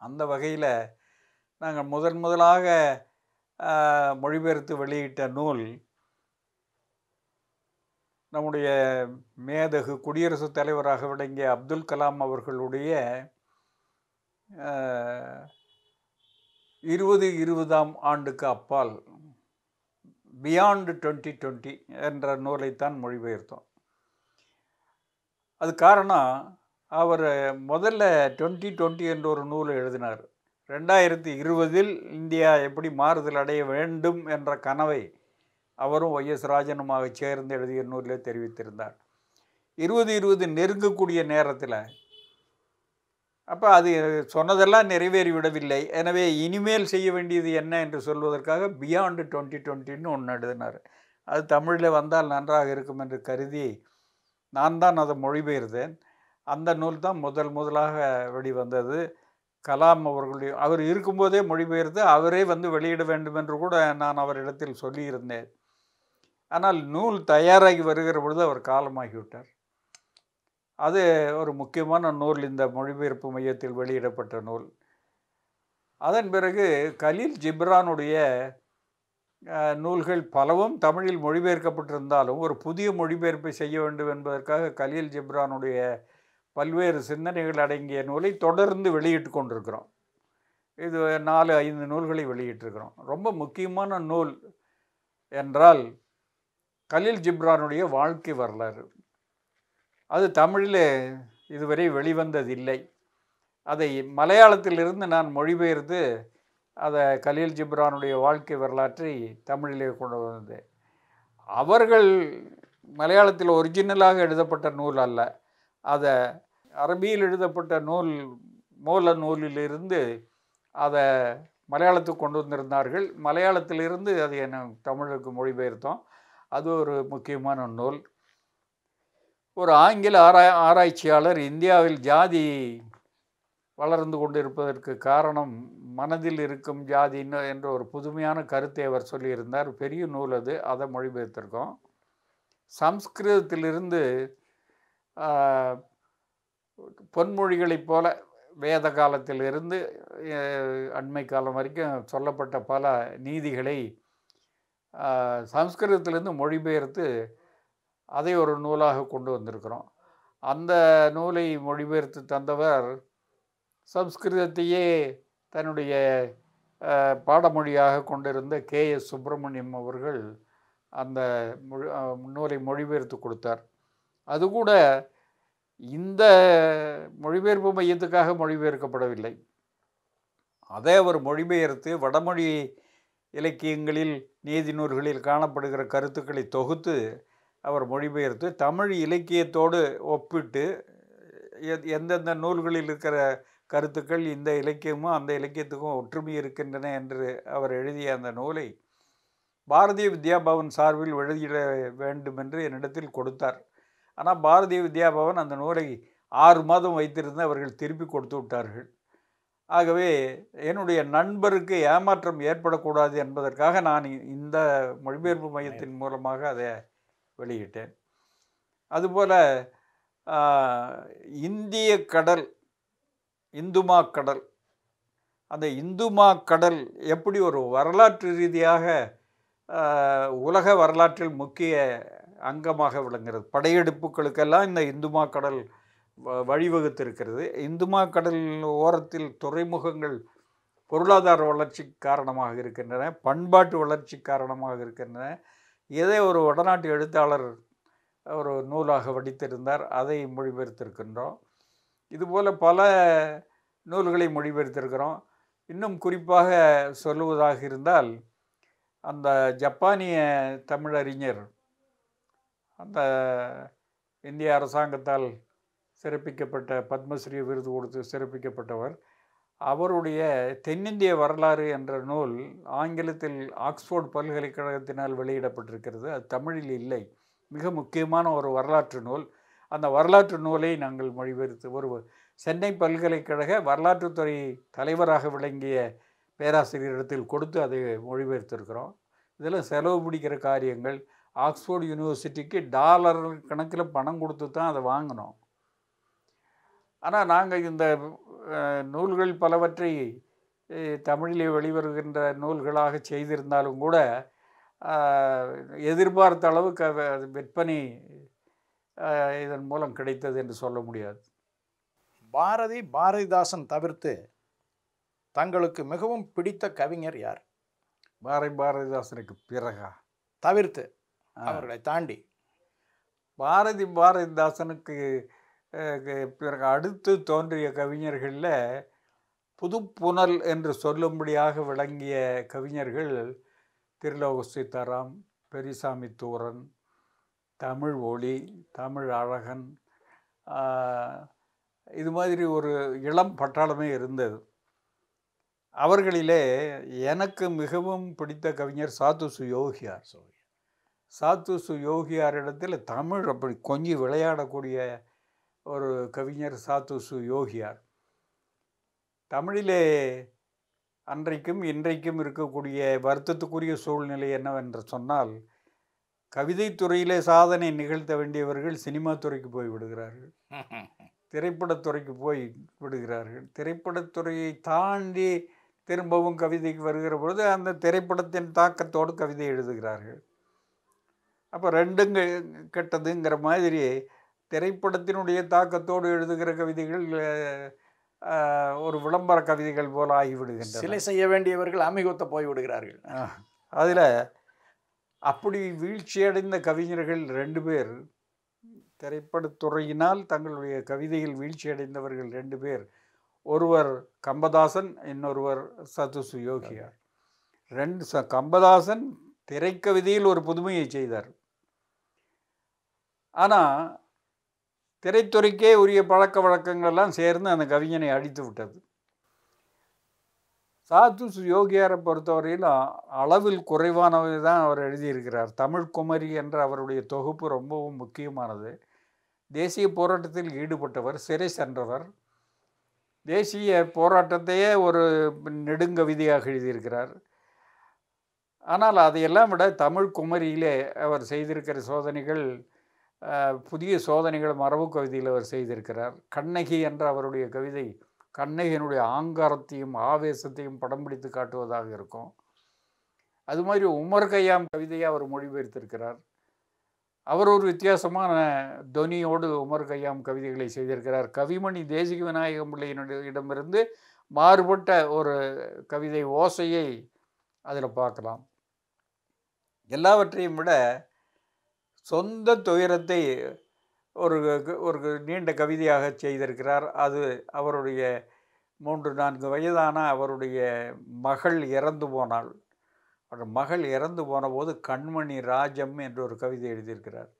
அந்த வகையில் நாங்கள் முதன் முதலாக மொழிபெயர்த்து வெளியிட்ட நூல் நம்முடைய மேதகு குடியரசுத் தலைவராக விளங்கிய அப்துல் கலாம் அவர்களுடைய இருபது இருபதாம் ஆண்டுக்கு அப்பால் பியாண்டு டுவெண்ட்டி டுவெண்ட்டி என்ற நூலைத்தான் மொழிபெயர்த்தோம் அது காரணம் அவர் முதல்ல டுவெண்ட்டி டுவெண்ட்டி என்ற ஒரு நூலை எழுதினார் ரெண்டாயிரத்தி இருபதில் இந்தியா எப்படி மாறுதல் அடைய வேண்டும் என்ற கனவை அவரும் ஒய்எஸ் ராஜனுமாக சேர்ந்து எழுதிய நூலில் தெரிவித்திருந்தார் இருபது இருபது நெருங்கக்கூடிய நேரத்தில் அப்போ அது சொன்னதெல்லாம் நிறைவேறிவிடவில்லை எனவே இனிமேல் செய்ய வேண்டியது என்ன என்று சொல்வதற்காக பியாண்டு டுவெண்ட்டி டுவெண்ட்டின்னு ஒன்று எழுதினார் அது தமிழில் வந்தால் நன்றாக இருக்கும் என்று கருதி நான் தான் அதை மொழிபெயர்த்தேன் அந்த நூல் தான் முதல் முதலாக வெளிவந்தது கலாம் அவர்களுடைய அவர் இருக்கும்போதே மொழிபெயர்த்து அவரே வந்து வெளியிட வேண்டும் என்று கூட நான் அவரிடத்தில் சொல்லியிருந்தேன் ஆனால் நூல் தயாராகி வருகிற பொழுது அவர் காலமாகிவிட்டார் அது ஒரு முக்கியமான நூல் இந்த மொழிபெயர்ப்பு மையத்தில் வெளியிடப்பட்ட நூல் அதன் பிறகு கலீல் ஜிப்ரானுடைய நூல்கள் பலவும் தமிழில் மொழிபெயர்க்கப்பட்டிருந்தாலும் ஒரு புதிய மொழிபெயர்ப்பை செய்ய வேண்டும் என்பதற்காக கலீல் ஜிப்ரானுடைய பல்வேறு சிந்தனைகள் அடங்கிய நூலை தொடர்ந்து வெளியிட்டு கொண்டிருக்கிறோம் இது நாலு ஐந்து நூல்களை வெளியிட்டிருக்கிறோம் ரொம்ப முக்கியமான நூல் என்றால் கலில் ஜிப்ரானுடைய வாழ்க்கை வரலாறு அது தமிழில் இதுவரை வெளிவந்ததில்லை அதை மலையாளத்திலிருந்து நான் மொழிபெயர்த்து அதை கலீல் ஜிப்ரானுடைய வாழ்க்கை வரலாற்றை தமிழிலே கொண்டு வந்தது அவர்கள் மலையாளத்தில் ஒரிஜினலாக எழுதப்பட்ட நூல் அல்ல அதை அரபியில் எழுதப்பட்ட நூல் மூல நூலிலிருந்து அதை மலையாளத்துக்கு கொண்டு வந்திருந்தார்கள் மலையாளத்திலிருந்து அது என்ன தமிழுக்கு மொழிபெயர்த்தோம் அது ஒரு முக்கியமான நூல் ஒரு ஆங்கில ஆராய் ஆராய்ச்சியாளர் இந்தியாவில் ஜாதி வளர்ந்து கொண்டிருப்பதற்கு காரணம் மனதில் இருக்கும் ஜாதி என்ற ஒரு புதுமையான கருத்தை அவர் சொல்லியிருந்தார் பெரிய நூல் அது அதை மொழிபெயர்த்திருக்கோம் சம்ஸ்கிருதத்திலிருந்து பொன்மொழிகளைப் போல வேத காலத்திலிருந்து அண்மை காலம் வரைக்கும் சொல்லப்பட்ட பல நீதிகளை சம்ஸ்கிருதத்திலேருந்து மொழிபெயர்த்து அதை ஒரு நூலாக கொண்டு வந்திருக்கிறோம் அந்த நூலை மொழிபெயர்த்து தந்தவர் சம்ஸ்கிருதத்தையே தன்னுடைய பாடமொழியாக கொண்டிருந்த கே எஸ் சுப்பிரமணியம் அவர்கள் அந்த மொழி நூலை மொழிபெயர்த்து கொடுத்தார் அது கூட இந்த மொழிபெயர்ப்பு மையத்துக்காக மொழிபெயர்க்கப்படவில்லை அதை அவர் மொழிபெயர்த்து வடமொழி இலக்கியங்களில் நீதி நூல்களில் காணப்படுகிற கருத்துக்களை தொகுத்து அவர் மொழிபெயர்த்து தமிழ் இலக்கியத்தோடு ஒப்பிட்டு எந்தெந்த நூல்களில் இருக்கிற கருத்துக்கள் இந்த இலக்கியமும் அந்த இலக்கியத்துக்கும் ஒற்றுமை இருக்கின்றன என்று அவர் எழுதிய அந்த நூலை பாரதிய வித்யாபவன் சார்பில் எழுதிட வேண்டும் என்று என்னிடத்தில் கொடுத்தார் ஆனால் பாரதிய பவன் அந்த நூலை ஆறு மாதம் வைத்திருந்து அவர்கள் திருப்பி கொடுத்து விட்டார்கள் ஆகவே என்னுடைய நண்பருக்கு ஏமாற்றம் ஏற்படக்கூடாது என்பதற்காக நான் இந்த மொழிபெயர்ப்பு மையத்தின் மூலமாக அதை வெளியிட்டேன் அதுபோல் இந்திய கடல் இந்துமா கடல் அந்த இந்துமா கடல் எப்படி ஒரு வரலாற்று ரீதியாக உலக வரலாற்றில் முக்கிய அங்கமாக விளங்குகிறது படையெடுப்புகளுக்கெல்லாம் இந்த இந்துமா கடல் வழிவகுத்திருக்கிறது இந்துமா கடல் ஓரத்தில் துறைமுகங்கள் பொருளாதார வளர்ச்சி காரணமாக இருக்கின்றன பண்பாட்டு வளர்ச்சி காரணமாக இருக்கின்றன இதே ஒரு வடநாட்டு எழுத்தாளர் ஒரு நூலாக வடித்திருந்தார் அதை மொழிபெயர்த்திருக்கின்றோம் இதுபோல் பல நூல்களை மொழிபெயர்த்திருக்கிறோம் இன்னும் குறிப்பாக சொல்லுவதாக இருந்தால் அந்த ஜப்பானிய தமிழறிஞர் அந்த இந்திய அரசாங்கத்தால் சிறப்பிக்கப்பட்ட பத்மஸ்ரீ விருது கொடுத்து சிறப்பிக்கப்பட்டவர் அவருடைய தென்னிந்திய வரலாறு என்ற நூல் ஆங்கிலத்தில் ஆக்ஸ்போர்ட் பல்கலைக்கழகத்தினால் வெளியிடப்பட்டிருக்கிறது அது தமிழில் இல்லை மிக முக்கியமான ஒரு வரலாற்று நூல் அந்த வரலாற்று நூலை நாங்கள் மொழிபெயர்த்து ஒரு சென்னை பல்கலைக்கழக வரலாற்றுத்துறை தலைவராக விளங்கிய பேராசிரியரிடத்தில் கொடுத்து அதை மொழிபெயர்த்திருக்கிறோம் இதில் செலவு பிடிக்கிற காரியங்கள் ஆக்ஸ்ஃபோர்டு யூனிவர்சிட்டிக்கு டாலர் கணக்கில் பணம் கொடுத்து தான் அதை வாங்கினோம் ஆனால் நாங்கள் இந்த நூல்கள் பலவற்றை தமிழிலே வெளிவருகின்ற நூல்களாக செய்திருந்தாலும் கூட எதிர்பார்த்த அளவுக்கு அது விற்பனை இதன் மூலம் கிடைத்தது என்று சொல்ல முடியாது பாரதி பாரதிதாசன் தவிர்த்து தங்களுக்கு மிகவும் பிடித்த கவிஞர் யார் பாரதி பாரதிதாசனுக்கு பிறகா தவிர்த்து அவர்களை தாண்டி பாரதி பாரதிதாசனுக்கு பிறகு அடுத்து தோன்றிய கவிஞர்களில் புதுப்புணல் என்று சொல்லும்படியாக விளங்கிய கவிஞர்கள் திருலோக சீதாராம் பெரிசாமி தூரன் தமிழ் ஒளி தமிழ் அழகன் இது மாதிரி ஒரு இளம் பட்டாளமே இருந்தது அவர்களிலே எனக்கு மிகவும் பிடித்த கவிஞர் சாது சுயோகியார் சுயோகி சாத்துசு யோகியாரிடத்தில் தமிழ் அப்படி கொஞ்சி விளையாடக்கூடிய ஒரு கவிஞர் சாத்துசு யோகியார் தமிழிலே அன்றைக்கும் இன்றைக்கும் இருக்கக்கூடிய வருத்தத்துக்குரிய சூழ்நிலை என்னவென்று சொன்னால் கவிதைத்துறையிலே சாதனை நிகழ்த்த வேண்டியவர்கள் சினிமா துறைக்கு போய் விடுகிறார்கள் திரைப்படத்துறைக்கு போய் விடுகிறார்கள் திரைப்படத்துறையை தாண்டி திரும்பவும் கவிதைக்கு வருகிற பொழுது அந்த திரைப்படத்தின் தாக்கத்தோடு கவிதை எழுதுகிறார்கள் அப்போ ரெண்டும் கெட்டதுங்கிற மாதிரி திரைப்படத்தினுடைய தாக்கத்தோடு எழுதுகிற கவிதைகள் ஒரு விளம்பர கவிதைகள் போல ஆகிவிடுகின்றன சிலை செய்ய வேண்டியவர்கள் அமைகொத்த போய்விடுகிறார்கள் அதில் அப்படி வீழ்ச்சியடைந்த கவிஞர்கள் ரெண்டு பேர் திரைப்படத்துறையினால் தங்களுடைய கவிதையில் வீழ்ச்சியடைந்தவர்கள் ரெண்டு பேர் ஒருவர் கம்பதாசன் இன்னொருவர் சத்து சுயோகியார் ரெண்டு ச கம்பதாசன் திரைக்கவிதையில் ஒரு புதுமையை செய்தார் ஆனால் திரைத்துறைக்கே உரிய பழக்க வழக்கங்கள்லாம் சேர்ந்து அந்த கவிஞனை அழித்து விட்டது சாத்து யோகியாரை பொறுத்தவரையிலும் அளவில் குறைவானவை தான் அவர் எழுதியிருக்கிறார் தமிழ் குமரி என்ற அவருடைய தொகுப்பு ரொம்பவும் முக்கியமானது தேசிய போராட்டத்தில் ஈடுபட்டவர் சிறை சென்றவர் தேசிய போராட்டத்தையே ஒரு நெடுங்கவிதையாக எழுதியிருக்கிறார் ஆனால் அதையெல்லாம் விட தமிழ் குமரியிலே அவர் செய்திருக்கிற சோதனைகள் புதிய சோதனைகள் மரபு கவிதையில் அவர் செய்திருக்கிறார் கண்ணகி என்ற அவருடைய கவிதை கண்ணகியினுடைய ஆங்காரத்தையும் ஆவேசத்தையும் படம் பிடித்து காட்டுவதாக இருக்கும் அது மாதிரி உமர் கையாம் கவிதையை அவர் மொழிபெயர்த்திருக்கிறார் அவர் ஒரு வித்தியாசமான துனியோடு உமர் கையாம் கவிதைகளை செய்திருக்கிறார் கவிமணி தேசிக விநாயகம் இடமிருந்து மாறுபட்ட ஒரு கவிதை ஓசையை அதில் பார்க்கலாம் எல்லாவற்றையும் விட சொந்த துயரத்தை ஒரு ஒரு நீண்ட கவிதையாக செய்திருக்கிறார் அது அவருடைய மூன்று நான்கு வயதான அவருடைய மகள் இறந்து போனாள் அவர் மகள் இறந்து போனபோது கண்மணி ராஜம் என்று ஒரு கவிதை எழுதியிருக்கிறார்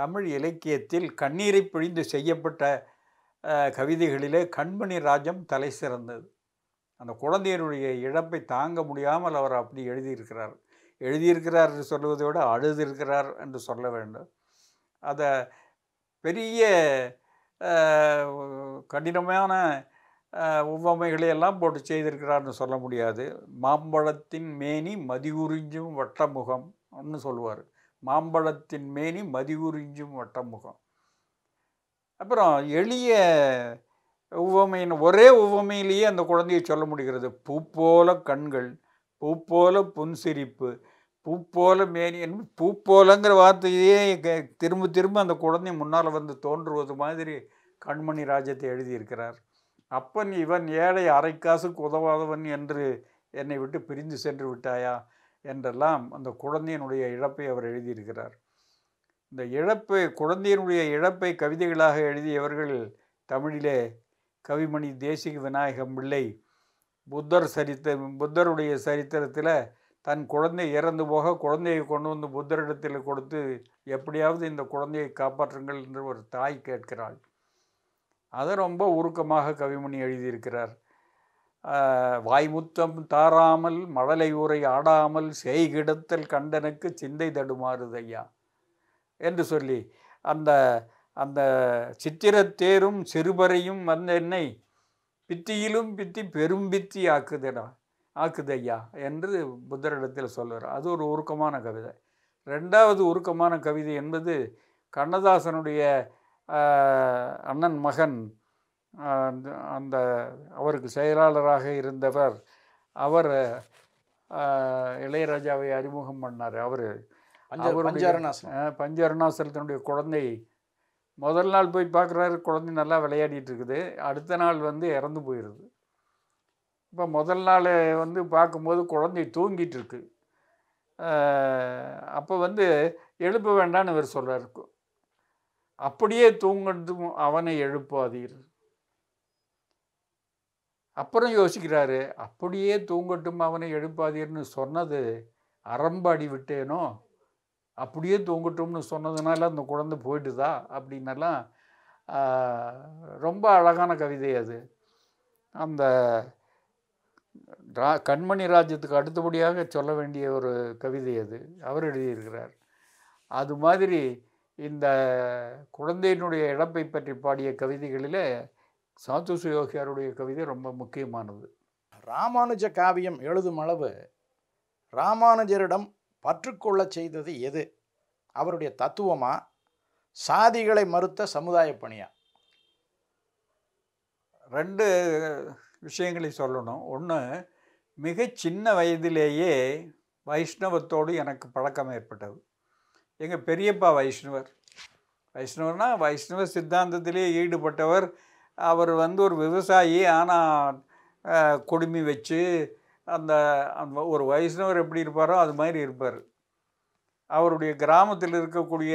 தமிழ் இலக்கியத்தில் கண்ணீரை பிழிந்து செய்யப்பட்ட கவிதைகளிலே கண்மணி ராஜம் தலை சிறந்தது அந்த குழந்தையினுடைய இழப்பை தாங்க முடியாமல் அவர் அப்படி எழுதியிருக்கிறார் எழுதியிருக்கிறார் என்று சொல்வதை விட அழுதியிருக்கிறார் என்று சொல்ல வேண்டும் அதை பெரிய கடினமான உவமைகளை எல்லாம் போட்டு செய்திருக்கிறார்னு சொல்ல முடியாது மாம்பழத்தின் மேனி வட்டமுகம் வட்டமுகம்னு சொல்லுவார் மாம்பழத்தின் மேனி உறிஞ்சும் வட்டமுகம் அப்புறம் எளிய உவமையின் ஒரே ஒவ்வமையிலேயே அந்த குழந்தையை சொல்ல முடிகிறது பூ போல கண்கள் பூப்போல புன்சிரிப்பு பூப்போல மேனி பூப்போலங்கிற வார்த்தையே திரும்ப திரும்ப அந்த குழந்தை முன்னால் வந்து தோன்றுவது மாதிரி கண்மணி ராஜ்யத்தை எழுதியிருக்கிறார் அப்பன் இவன் ஏழை அரைக்காசுக்கு உதவாதவன் என்று என்னை விட்டு பிரிந்து சென்று விட்டாயா என்றெல்லாம் அந்த குழந்தையினுடைய இழப்பை அவர் எழுதியிருக்கிறார் இந்த இழப்பை குழந்தையினுடைய இழப்பை கவிதைகளாக எழுதியவர்கள் தமிழிலே கவிமணி தேசிக விநாயகம் பிள்ளை புத்தர் சரித்த புத்தருடைய சரித்திரத்தில் தன் குழந்தை இறந்து போக குழந்தையை கொண்டு வந்து புத்தரிடத்தில் கொடுத்து எப்படியாவது இந்த குழந்தையை காப்பாற்றுங்கள் என்று ஒரு தாய் கேட்கிறாள் அதை ரொம்ப உருக்கமாக கவிமணி எழுதியிருக்கிறார் வாய்முத்தம் தாராமல் மழலை ஊரை ஆடாமல் செய்கிடத்தல் கண்டனுக்கு சிந்தை ஐயா என்று சொல்லி அந்த அந்த சித்திரத்தேரும் சிறுபறையும் வந்த என்னை பித்தியிலும் பித்தி பெரும் பித்தி ஆக்குதடா ஆக்குதையா என்று புத்தரிடத்தில் சொல்வார் அது ஒரு உருக்கமான கவிதை ரெண்டாவது உருக்கமான கவிதை என்பது கண்ணதாசனுடைய அண்ணன் மகன் அந்த அவருக்கு செயலாளராக இருந்தவர் அவர் இளையராஜாவை அறிமுகம் பண்ணார் அவர் பஞ்ச அருணாசலத்தினுடைய குழந்தை முதல் நாள் போய் பார்க்குறாரு குழந்தை நல்லா விளையாடிட்டு இருக்குது அடுத்த நாள் வந்து இறந்து போயிடுது இப்போ முதல் நாள் வந்து பார்க்கும்போது குழந்தை தூங்கிட்டு இருக்கு அப்போ வந்து எழுப்ப வேண்டான்னு இவர் சொல்கிறார் அப்படியே தூங்கிறதும் அவனை எழுப்பாதீர் அப்புறம் யோசிக்கிறாரு அப்படியே தூங்கட்டும் அவனை எழுப்பாதீர்னு சொன்னது அரம்பாடி விட்டேனோ அப்படியே தூங்கட்டும்னு சொன்னதுனால அந்த குழந்தை போயிட்டுதா அப்படின்னலாம் ரொம்ப அழகான கவிதை அது அந்த ரா கண்மணி ராஜ்யத்துக்கு அடுத்தபடியாக சொல்ல வேண்டிய ஒரு கவிதை அது அவர் எழுதியிருக்கிறார் அது மாதிரி இந்த குழந்தையினுடைய இழப்பை பற்றி பாடிய கவிதைகளில் சாத்து சுயோகியாருடைய கவிதை ரொம்ப முக்கியமானது ராமானுஜ காவியம் எழுதும் அளவு ராமானுஜரிடம் பற்றுக்கொள்ள செய்தது எது அவருடைய தத்துவமாக சாதிகளை மறுத்த சமுதாய பணியா ரெண்டு விஷயங்களை சொல்லணும் ஒன்று மிக சின்ன வயதிலேயே வைஷ்ணவத்தோடு எனக்கு பழக்கம் ஏற்பட்டது எங்கள் பெரியப்பா வைஷ்ணவர் வைஷ்ணவர்னா வைஷ்ணவ சித்தாந்தத்திலே ஈடுபட்டவர் அவர் வந்து ஒரு விவசாயி ஆனால் கொடுமை வச்சு அந்த அந்த ஒரு வைஷ்ணவர் எப்படி இருப்பாரோ அது மாதிரி இருப்பார் அவருடைய கிராமத்தில் இருக்கக்கூடிய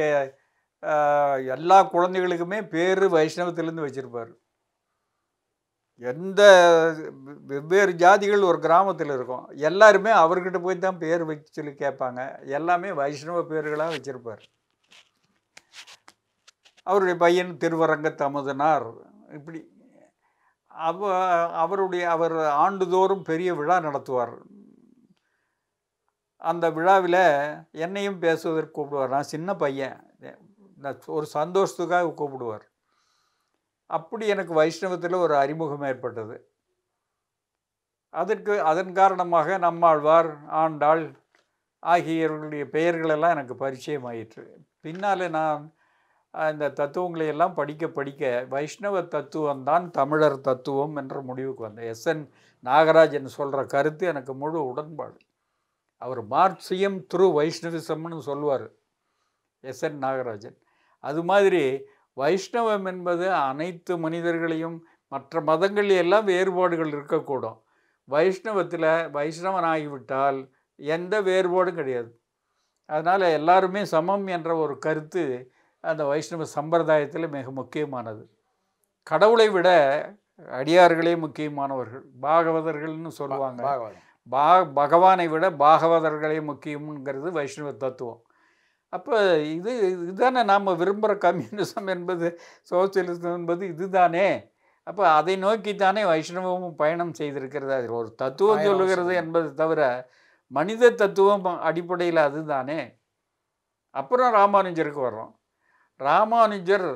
எல்லா குழந்தைகளுக்குமே பேர் வைஷ்ணவத்திலேருந்து வச்சுருப்பார் எந்த வெவ்வேறு ஜாதிகள் ஒரு கிராமத்தில் இருக்கும் எல்லாருமே அவர்கிட்ட போய் தான் பேர் வச்சு சொல்லி கேட்பாங்க எல்லாமே வைஷ்ணவ பேர்களாக வச்சுருப்பார் அவருடைய பையன் திருவரங்க தமதனார் இப்படி அவ அவருடைய அவர் ஆண்டுதோறும் பெரிய விழா நடத்துவார் அந்த விழாவில் என்னையும் பேசுவதற்கு கூப்பிடுவார் நான் சின்ன பையன் ஒரு சந்தோஷத்துக்காக கூப்பிடுவார் அப்படி எனக்கு வைஷ்ணவத்தில் ஒரு அறிமுகம் ஏற்பட்டது அதற்கு அதன் காரணமாக நம்மாழ்வார் ஆண்டாள் ஆகியவர்களுடைய பெயர்களெல்லாம் எனக்கு பரிச்சயமாயிற்று பின்னால் நான் அந்த தத்துவங்களை எல்லாம் படிக்க படிக்க வைஷ்ணவ தத்துவம் தான் தமிழர் தத்துவம் என்ற முடிவுக்கு வந்த எஸ் என் நாகராஜன் சொல்கிற கருத்து எனக்கு முழு உடன்பாடு அவர் மார்க்சியம் த்ரூ வைஷ்ணவிசம்னு சொல்லுவார் எஸ் என் நாகராஜன் அது மாதிரி வைஷ்ணவம் என்பது அனைத்து மனிதர்களையும் மற்ற மதங்கள் எல்லாம் வேறுபாடுகள் இருக்கக்கூடும் வைஷ்ணவத்தில் வைஷ்ணவன் ஆகிவிட்டால் எந்த வேறுபாடும் கிடையாது அதனால் எல்லாருமே சமம் என்ற ஒரு கருத்து அந்த வைஷ்ணவ சம்பிரதாயத்தில் மிக முக்கியமானது கடவுளை விட அடியார்களே முக்கியமானவர்கள் பாகவதர்கள்னு சொல்லுவாங்க பா பகவானை விட பாகவதர்களே முக்கியம்ங்கிறது வைஷ்ணவ தத்துவம் அப்போ இது இதுதானே நாம் விரும்புகிற கம்யூனிசம் என்பது சோசியலிசம் என்பது இதுதானே அப்போ அதை நோக்கி தானே வைஷ்ணவமும் பயணம் செய்திருக்கிறது அது ஒரு தத்துவம் சொல்லுகிறது என்பது தவிர மனித தத்துவம் அடிப்படையில் அதுதானே அப்புறம் ராமானுஜருக்கு வர்றோம் ராமானுஜர்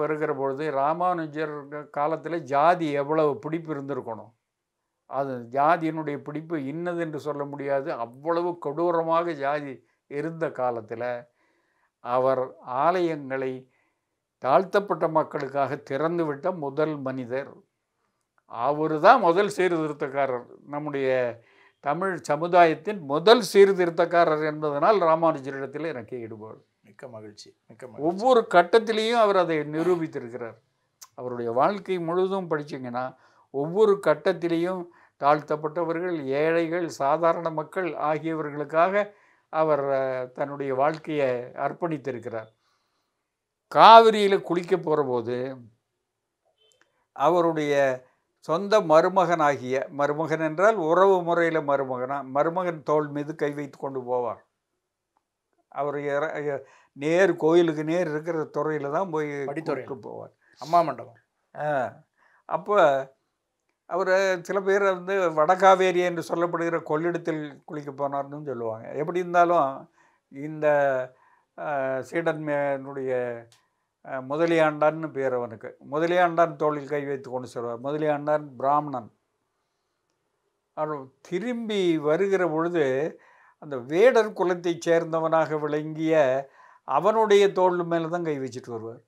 வருகிற பொழுது ராமானுஜர் காலத்தில் ஜாதி எவ்வளவு பிடிப்பு இருந்திருக்கணும் அது ஜாதியினுடைய பிடிப்பு இன்னது என்று சொல்ல முடியாது அவ்வளவு கொடூரமாக ஜாதி இருந்த காலத்தில் அவர் ஆலயங்களை தாழ்த்தப்பட்ட மக்களுக்காக திறந்துவிட்ட முதல் மனிதர் அவர் தான் முதல் சீர்திருத்தக்காரர் நம்முடைய தமிழ் சமுதாயத்தின் முதல் சீர்திருத்தக்காரர் என்பதனால் ராமானுஜரிடத்தில் எனக்கு ஈடுபாடு மிக்க மகிழ்ச்சி மிக்க ஒவ்வொரு கட்டத்திலையும் அவர் அதை நிரூபித்திருக்கிறார் அவருடைய வாழ்க்கை முழுவதும் படிச்சிங்கன்னா ஒவ்வொரு கட்டத்திலையும் தாழ்த்தப்பட்டவர்கள் ஏழைகள் சாதாரண மக்கள் ஆகியவர்களுக்காக அவர் தன்னுடைய வாழ்க்கையை அர்ப்பணித்திருக்கிறார் காவிரியில் குளிக்க போகிறபோது அவருடைய சொந்த மருமகனாகிய மருமகன் என்றால் உறவு முறையில் மருமகனா மருமகன் தோல் மீது கை வைத்து கொண்டு போவார் அவர் நேர் கோயிலுக்கு நேர் இருக்கிற துறையில் தான் போய் படித்துறைக்கு போவார் அம்மா மண்டபம் அப்போ அவர் சில பேர் வந்து வடகாவேரி என்று சொல்லப்படுகிற கொள்ளிடத்தில் குளிக்க போனார்னு சொல்லுவாங்க எப்படி இருந்தாலும் இந்த சீடன்மையினுடைய முதலியாண்டான்னு பேர் அவனுக்கு முதலியாண்டான் தோளில் கை வைத்து கொண்டு செல்வார் முதலியாண்டான் பிராமணன் அவர் திரும்பி வருகிற பொழுது அந்த வேடர் குலத்தை சேர்ந்தவனாக விளங்கிய அவனுடைய தோல் மேலே தான் கை வச்சுட்டு வருவார்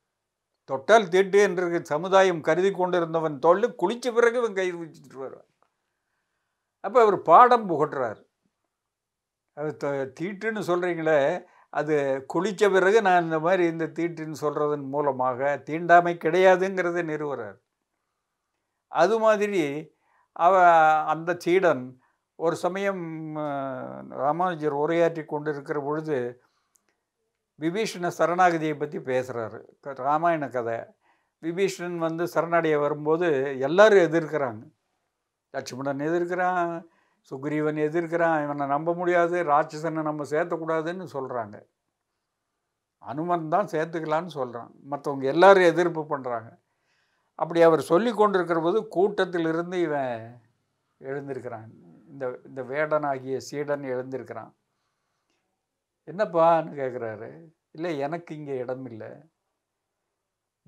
தொட்டால் தீட்டு என்று சமுதாயம் கருதி கொண்டிருந்தவன் தோல் குளித்த பிறகு இவன் கை வச்சுட்டு வருவார் அப்போ அவர் பாடம் புகட்டுறார் அவர் தீட்டுன்னு சொல்கிறீங்களே அது குளித்த பிறகு நான் இந்த மாதிரி இந்த தீட்டுன்னு சொல்கிறதன் மூலமாக தீண்டாமை கிடையாதுங்கிறத நிறுவுறார் அது மாதிரி அவ அந்த சீடன் ஒரு சமயம் ராமானுஜர் உரையாற்றி கொண்டு இருக்கிற பொழுது விபீஷண சரணாகதியை பற்றி பேசுகிறாரு ராமாயண கதை விபீஷணன் வந்து சரணடைய வரும்போது எல்லாரும் எதிர்க்கிறாங்க லட்சுமணன் எதிர்க்கிறான் சுக்ரீவன் எதிர்க்கிறான் இவனை நம்ப முடியாது ராட்சசனை நம்ம சேர்த்தக்கூடாதுன்னு சொல்கிறாங்க அனுமன் தான் சேர்த்துக்கலான்னு சொல்கிறான் மற்றவங்க எல்லாரும் எதிர்ப்பு பண்ணுறாங்க அப்படி அவர் சொல்லி கொண்டிருக்கிற போது கூட்டத்திலிருந்து இவன் எழுந்திருக்கிறான் இந்த இந்த வேடனாகிய சீடன் எழுந்திருக்கிறான் என்னப்பான்னு கேட்குறாரு இல்லை எனக்கு இங்கே இடம் இல்லை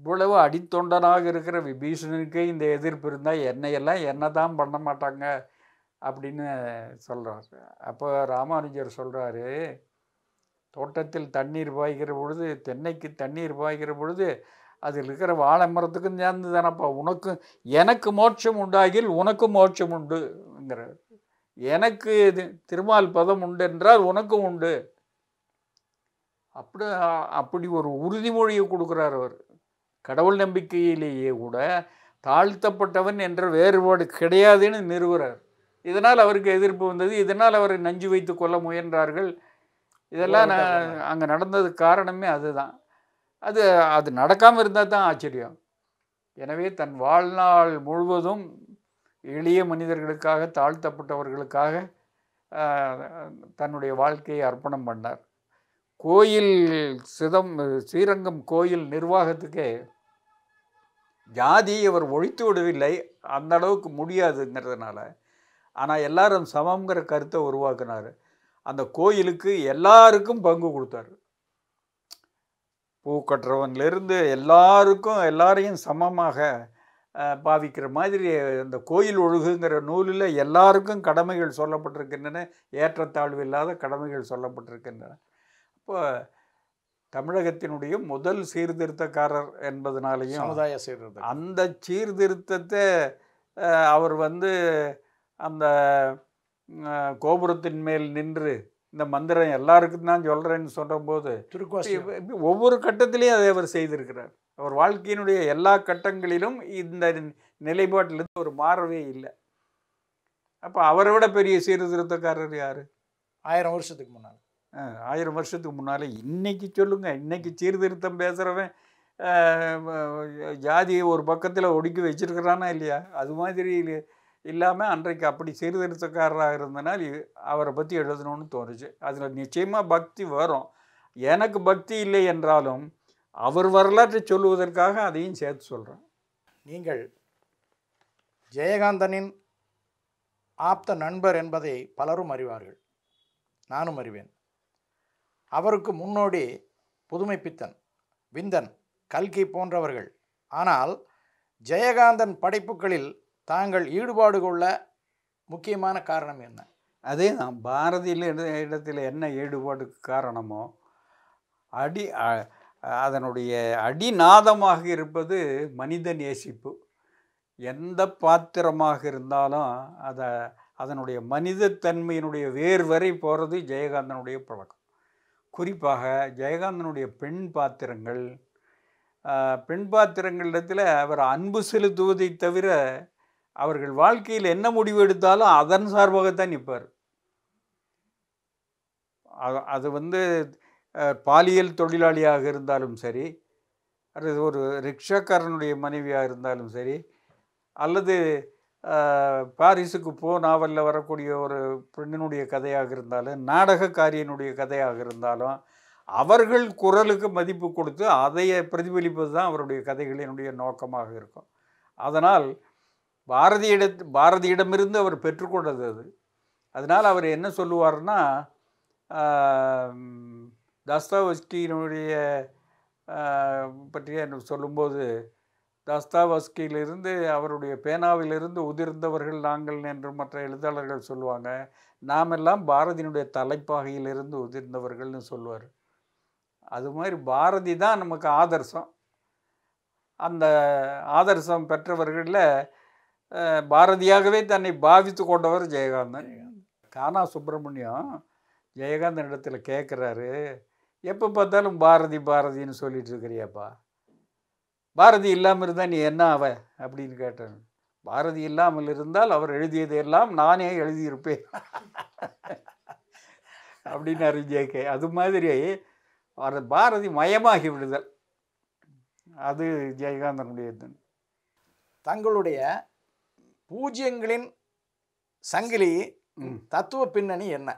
இவ்வளவு அடித்தொண்டனாக இருக்கிற விபீஷனுக்கு இந்த எதிர்ப்பு இருந்தால் என்னையெல்லாம் என்ன தான் பண்ண மாட்டாங்க அப்படின்னு சொல்கிறாரு அப்போ ராமானுஜர் சொல்கிறாரு தோட்டத்தில் தண்ணீர் பாய்கிற பொழுது தென்னைக்கு தண்ணீர் பாய்கிற பொழுது அதில் இருக்கிற வாழை மரத்துக்கும் சேர்ந்து தானப்பா உனக்கும் எனக்கு மோட்சம் உண்டாகில் உனக்கும் மோட்சம் உண்டுங்கிறார் எனக்கு திருமால் பதம் உண்டு என்றால் உனக்கும் உண்டு அப்படி அப்படி ஒரு உறுதிமொழியை கொடுக்குறார் அவர் கடவுள் நம்பிக்கையிலேயே கூட தாழ்த்தப்பட்டவன் என்ற வேறுபாடு கிடையாதுன்னு நிறுவுறார் இதனால் அவருக்கு எதிர்ப்பு வந்தது இதனால் அவரை நஞ்சு வைத்து கொள்ள முயன்றார்கள் இதெல்லாம் நான் அங்கே நடந்தது காரணமே அதுதான் அது அது நடக்காமல் இருந்தால் தான் ஆச்சரியம் எனவே தன் வாழ்நாள் முழுவதும் எளிய மனிதர்களுக்காக தாழ்த்தப்பட்டவர்களுக்காக தன்னுடைய வாழ்க்கையை அர்ப்பணம் பண்ணார் கோயில் சிதம் ஸ்ரீரங்கம் கோயில் நிர்வாகத்துக்கே ஜாதி அவர் ஒழித்து விடவில்லை அந்த அளவுக்கு முடியாதுங்கிறதுனால ஆனால் எல்லாரும் சமங்கிற கருத்தை உருவாக்குனார் அந்த கோயிலுக்கு எல்லாருக்கும் பங்கு கொடுத்தாரு பூ கட்டுறவன்லேருந்து எல்லாருக்கும் எல்லாரையும் சமமாக பாவிக்கிற மாதிரி அந்த கோயில் ஒழுகுங்கிற நூலில் எல்லாருக்கும் கடமைகள் சொல்லப்பட்டிருக்கின்றன ஏற்றத்தாழ்வு இல்லாத கடமைகள் சொல்லப்பட்டிருக்கின்றன இப்போ தமிழகத்தினுடைய முதல் சீர்திருத்தக்காரர் என்பதனாலையும் சமுதாய சீர்திருத்த அந்த சீர்திருத்தத்தை அவர் வந்து அந்த கோபுரத்தின் மேல் நின்று இந்த மந்திரம் எல்லாருக்கும் தான் சொல்கிறேன்னு சொல்கிறபோது ஒவ்வொரு கட்டத்திலையும் அதை அவர் செய்திருக்கிறார் அவர் வாழ்க்கையினுடைய எல்லா கட்டங்களிலும் இந்த நிலைப்பாட்டிலிருந்து ஒரு மாறவே இல்லை அப்போ அவரை விட பெரிய சீர்திருத்தக்காரர் யார் ஆயிரம் வருஷத்துக்கு முன்னால் ஆயிரம் வருஷத்துக்கு முன்னால் இன்னைக்கு சொல்லுங்கள் இன்னைக்கு சீர்திருத்தம் பேசுகிறவன் ஜாதியை ஒரு பக்கத்தில் ஒடுக்கி வச்சிருக்கிறானா இல்லையா அது மாதிரி இல்லாமல் அன்றைக்கு அப்படி சீர்திருத்தக்காரராக இருந்தனால் அவரை பற்றி எழுதணும்னு தோணுச்சு அதில் நிச்சயமாக பக்தி வரும் எனக்கு பக்தி இல்லை என்றாலும் அவர் வரலாற்றை சொல்லுவதற்காக அதையும் சேர்த்து சொல்கிறேன் நீங்கள் ஜெயகாந்தனின் ஆப்த நண்பர் என்பதை பலரும் அறிவார்கள் நானும் அறிவேன் அவருக்கு முன்னோடி புதுமை பித்தன் விந்தன் கல்கி போன்றவர்கள் ஆனால் ஜெயகாந்தன் படைப்புகளில் தாங்கள் ஈடுபாடு கொள்ள முக்கியமான காரணம் என்ன அதே தான் பாரதியில் இடத்தில் என்ன ஈடுபாடு காரணமோ அடி அதனுடைய அடிநாதமாக இருப்பது மனித நேசிப்பு எந்த பாத்திரமாக இருந்தாலும் அதை அதனுடைய மனிதத்தன்மையினுடைய வேர் வரை போகிறது ஜெயகாந்தனுடைய பழக்கம் குறிப்பாக ஜெயகாந்தனுடைய பெண் பாத்திரங்கள் பெண் பாத்திரங்களிடத்தில் அவர் அன்பு செலுத்துவதை தவிர அவர்கள் வாழ்க்கையில் என்ன முடிவு எடுத்தாலும் அதன் சார்பாகத்தான் நிற்பார் அது வந்து பாலியல் தொழிலாளியாக இருந்தாலும் சரி அல்லது ஒரு ரிக்ஷாக்காரனுடைய மனைவியாக இருந்தாலும் சரி அல்லது பாரிஸுக்கு போ நாவலில் வரக்கூடிய ஒரு பெண்ணினுடைய கதையாக இருந்தாலும் நாடகக்காரியனுடைய கதையாக இருந்தாலும் அவர்கள் குரலுக்கு மதிப்பு கொடுத்து அதையை பிரதிபலிப்பது தான் அவருடைய கதைகளினுடைய நோக்கமாக இருக்கும் அதனால் பாரதியிட பாரதியிடமிருந்து அவர் பெற்றுக்கொண்டது அது அதனால் அவர் என்ன சொல்லுவார்னா தஸ்தாவஸ்கியினுடைய பற்றிய சொல்லும்போது தஸ்தாவஸ்கியிலிருந்து அவருடைய பேனாவிலிருந்து உதிர்ந்தவர்கள் நாங்கள் என்று மற்ற எழுத்தாளர்கள் சொல்லுவாங்க நாமெல்லாம் பாரதியினுடைய தலைப்பாகையிலிருந்து உதிர்ந்தவர்கள்னு சொல்லுவார் அது மாதிரி பாரதி தான் நமக்கு ஆதர்சம் அந்த ஆதர்சம் பெற்றவர்களில் பாரதியாகவே தன்னை பாவித்து கொண்டவர் ஜெயகாந்தன் கானா சுப்பிரமணியம் ஜெயகாந்தன் இடத்துல கேட்குறாரு எப்போ பார்த்தாலும் பாரதி பாரதின்னு சொல்லிட்டு இருக்கிறியாப்பா பாரதி இல்லாமல் இருந்தால் நீ என்ன அவ அப்படின்னு கேட்டேன் பாரதி இல்லாமல் இருந்தால் அவர் எழுதியதையெல்லாம் நானே எழுதியிருப்பேன் அப்படின்னு அறிஞ்சே அது மாதிரி பாரதி மயமாகி விடுதல் அது ஜெயகாந்தனுடைய தங்களுடைய பூஜ்யங்களின் சங்கிலி தத்துவ பின்னணி என்ன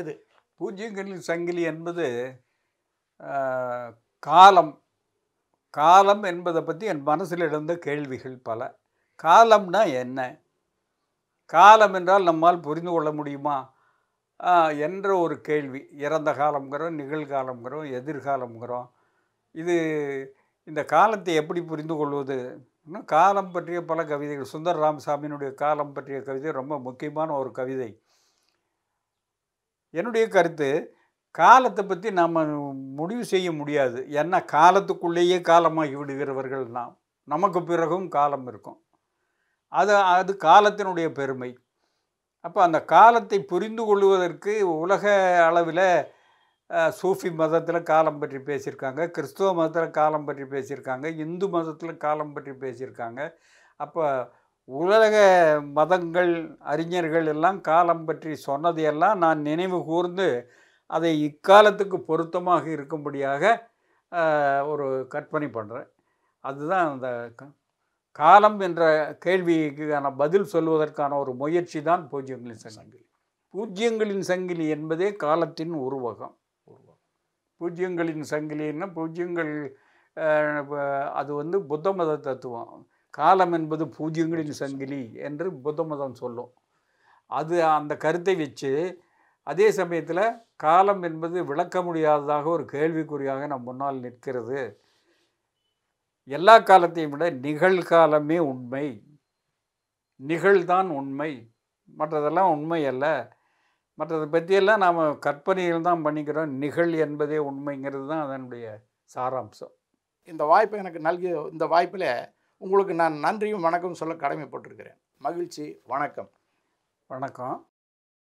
எது பூஜ்யங்களின் சங்கிலி என்பது காலம் காலம் என்பதை பற்றி என் மனசில் இருந்த கேள்விகள் பல காலம்னா என்ன காலம் என்றால் நம்மால் புரிந்து கொள்ள முடியுமா என்ற ஒரு கேள்வி இறந்த காலம்ங்கிறோம் நிகழ்காலங்கிறோம் எதிர்காலங்கிறோம் இது இந்த காலத்தை எப்படி புரிந்து கொள்வது காலம் பற்றிய பல கவிதைகள் சுந்தர் ராமசாமியினுடைய காலம் பற்றிய கவிதை ரொம்ப முக்கியமான ஒரு கவிதை என்னுடைய கருத்து காலத்தை பற்றி நாம் முடிவு செய்ய முடியாது ஏன்னா காலத்துக்குள்ளேயே காலமாகி விடுகிறவர்கள் நாம் நமக்கு பிறகும் காலம் இருக்கும் அது அது காலத்தினுடைய பெருமை அப்போ அந்த காலத்தை புரிந்து கொள்வதற்கு உலக அளவில் சூஃபி மதத்தில் காலம் பற்றி பேசியிருக்காங்க கிறிஸ்துவ மதத்தில் காலம் பற்றி பேசியிருக்காங்க இந்து மதத்தில் காலம் பற்றி பேசியிருக்காங்க அப்போ உலக மதங்கள் அறிஞர்கள் எல்லாம் காலம் பற்றி எல்லாம் நான் நினைவு கூர்ந்து அதை இக்காலத்துக்கு பொருத்தமாக இருக்கும்படியாக ஒரு கற்பனை பண்ணுறேன் அதுதான் அந்த காலம் என்ற கேள்விக்கான பதில் சொல்வதற்கான ஒரு முயற்சி தான் பூஜ்யங்களின் சங்கிலி பூஜ்யங்களின் சங்கிலி என்பதே காலத்தின் உருவகம் பூஜ்யங்களின் சங்கிலின்னா பூஜ்யங்கள் அது வந்து புத்த மத தத்துவம் காலம் என்பது பூஜ்யங்களின் சங்கிலி என்று புத்த மதம் சொல்லும் அது அந்த கருத்தை வச்சு அதே சமயத்தில் காலம் என்பது விளக்க முடியாததாக ஒரு கேள்விக்குறியாக நம் முன்னால் நிற்கிறது எல்லா காலத்தையும் விட நிகழ்காலமே உண்மை நிகழ்தான் உண்மை மற்றதெல்லாம் உண்மை அல்ல மற்றதை பற்றியெல்லாம் நாம் கற்பனைகள் தான் பண்ணிக்கிறோம் நிகழ் என்பதே உண்மைங்கிறது தான் அதனுடைய சாராம்சம் இந்த வாய்ப்பை எனக்கு நல்கிய இந்த வாய்ப்பில் உங்களுக்கு நான் நன்றியும் வணக்கம் சொல்ல கடமைப்பட்டிருக்கிறேன் மகிழ்ச்சி வணக்கம் வணக்கம்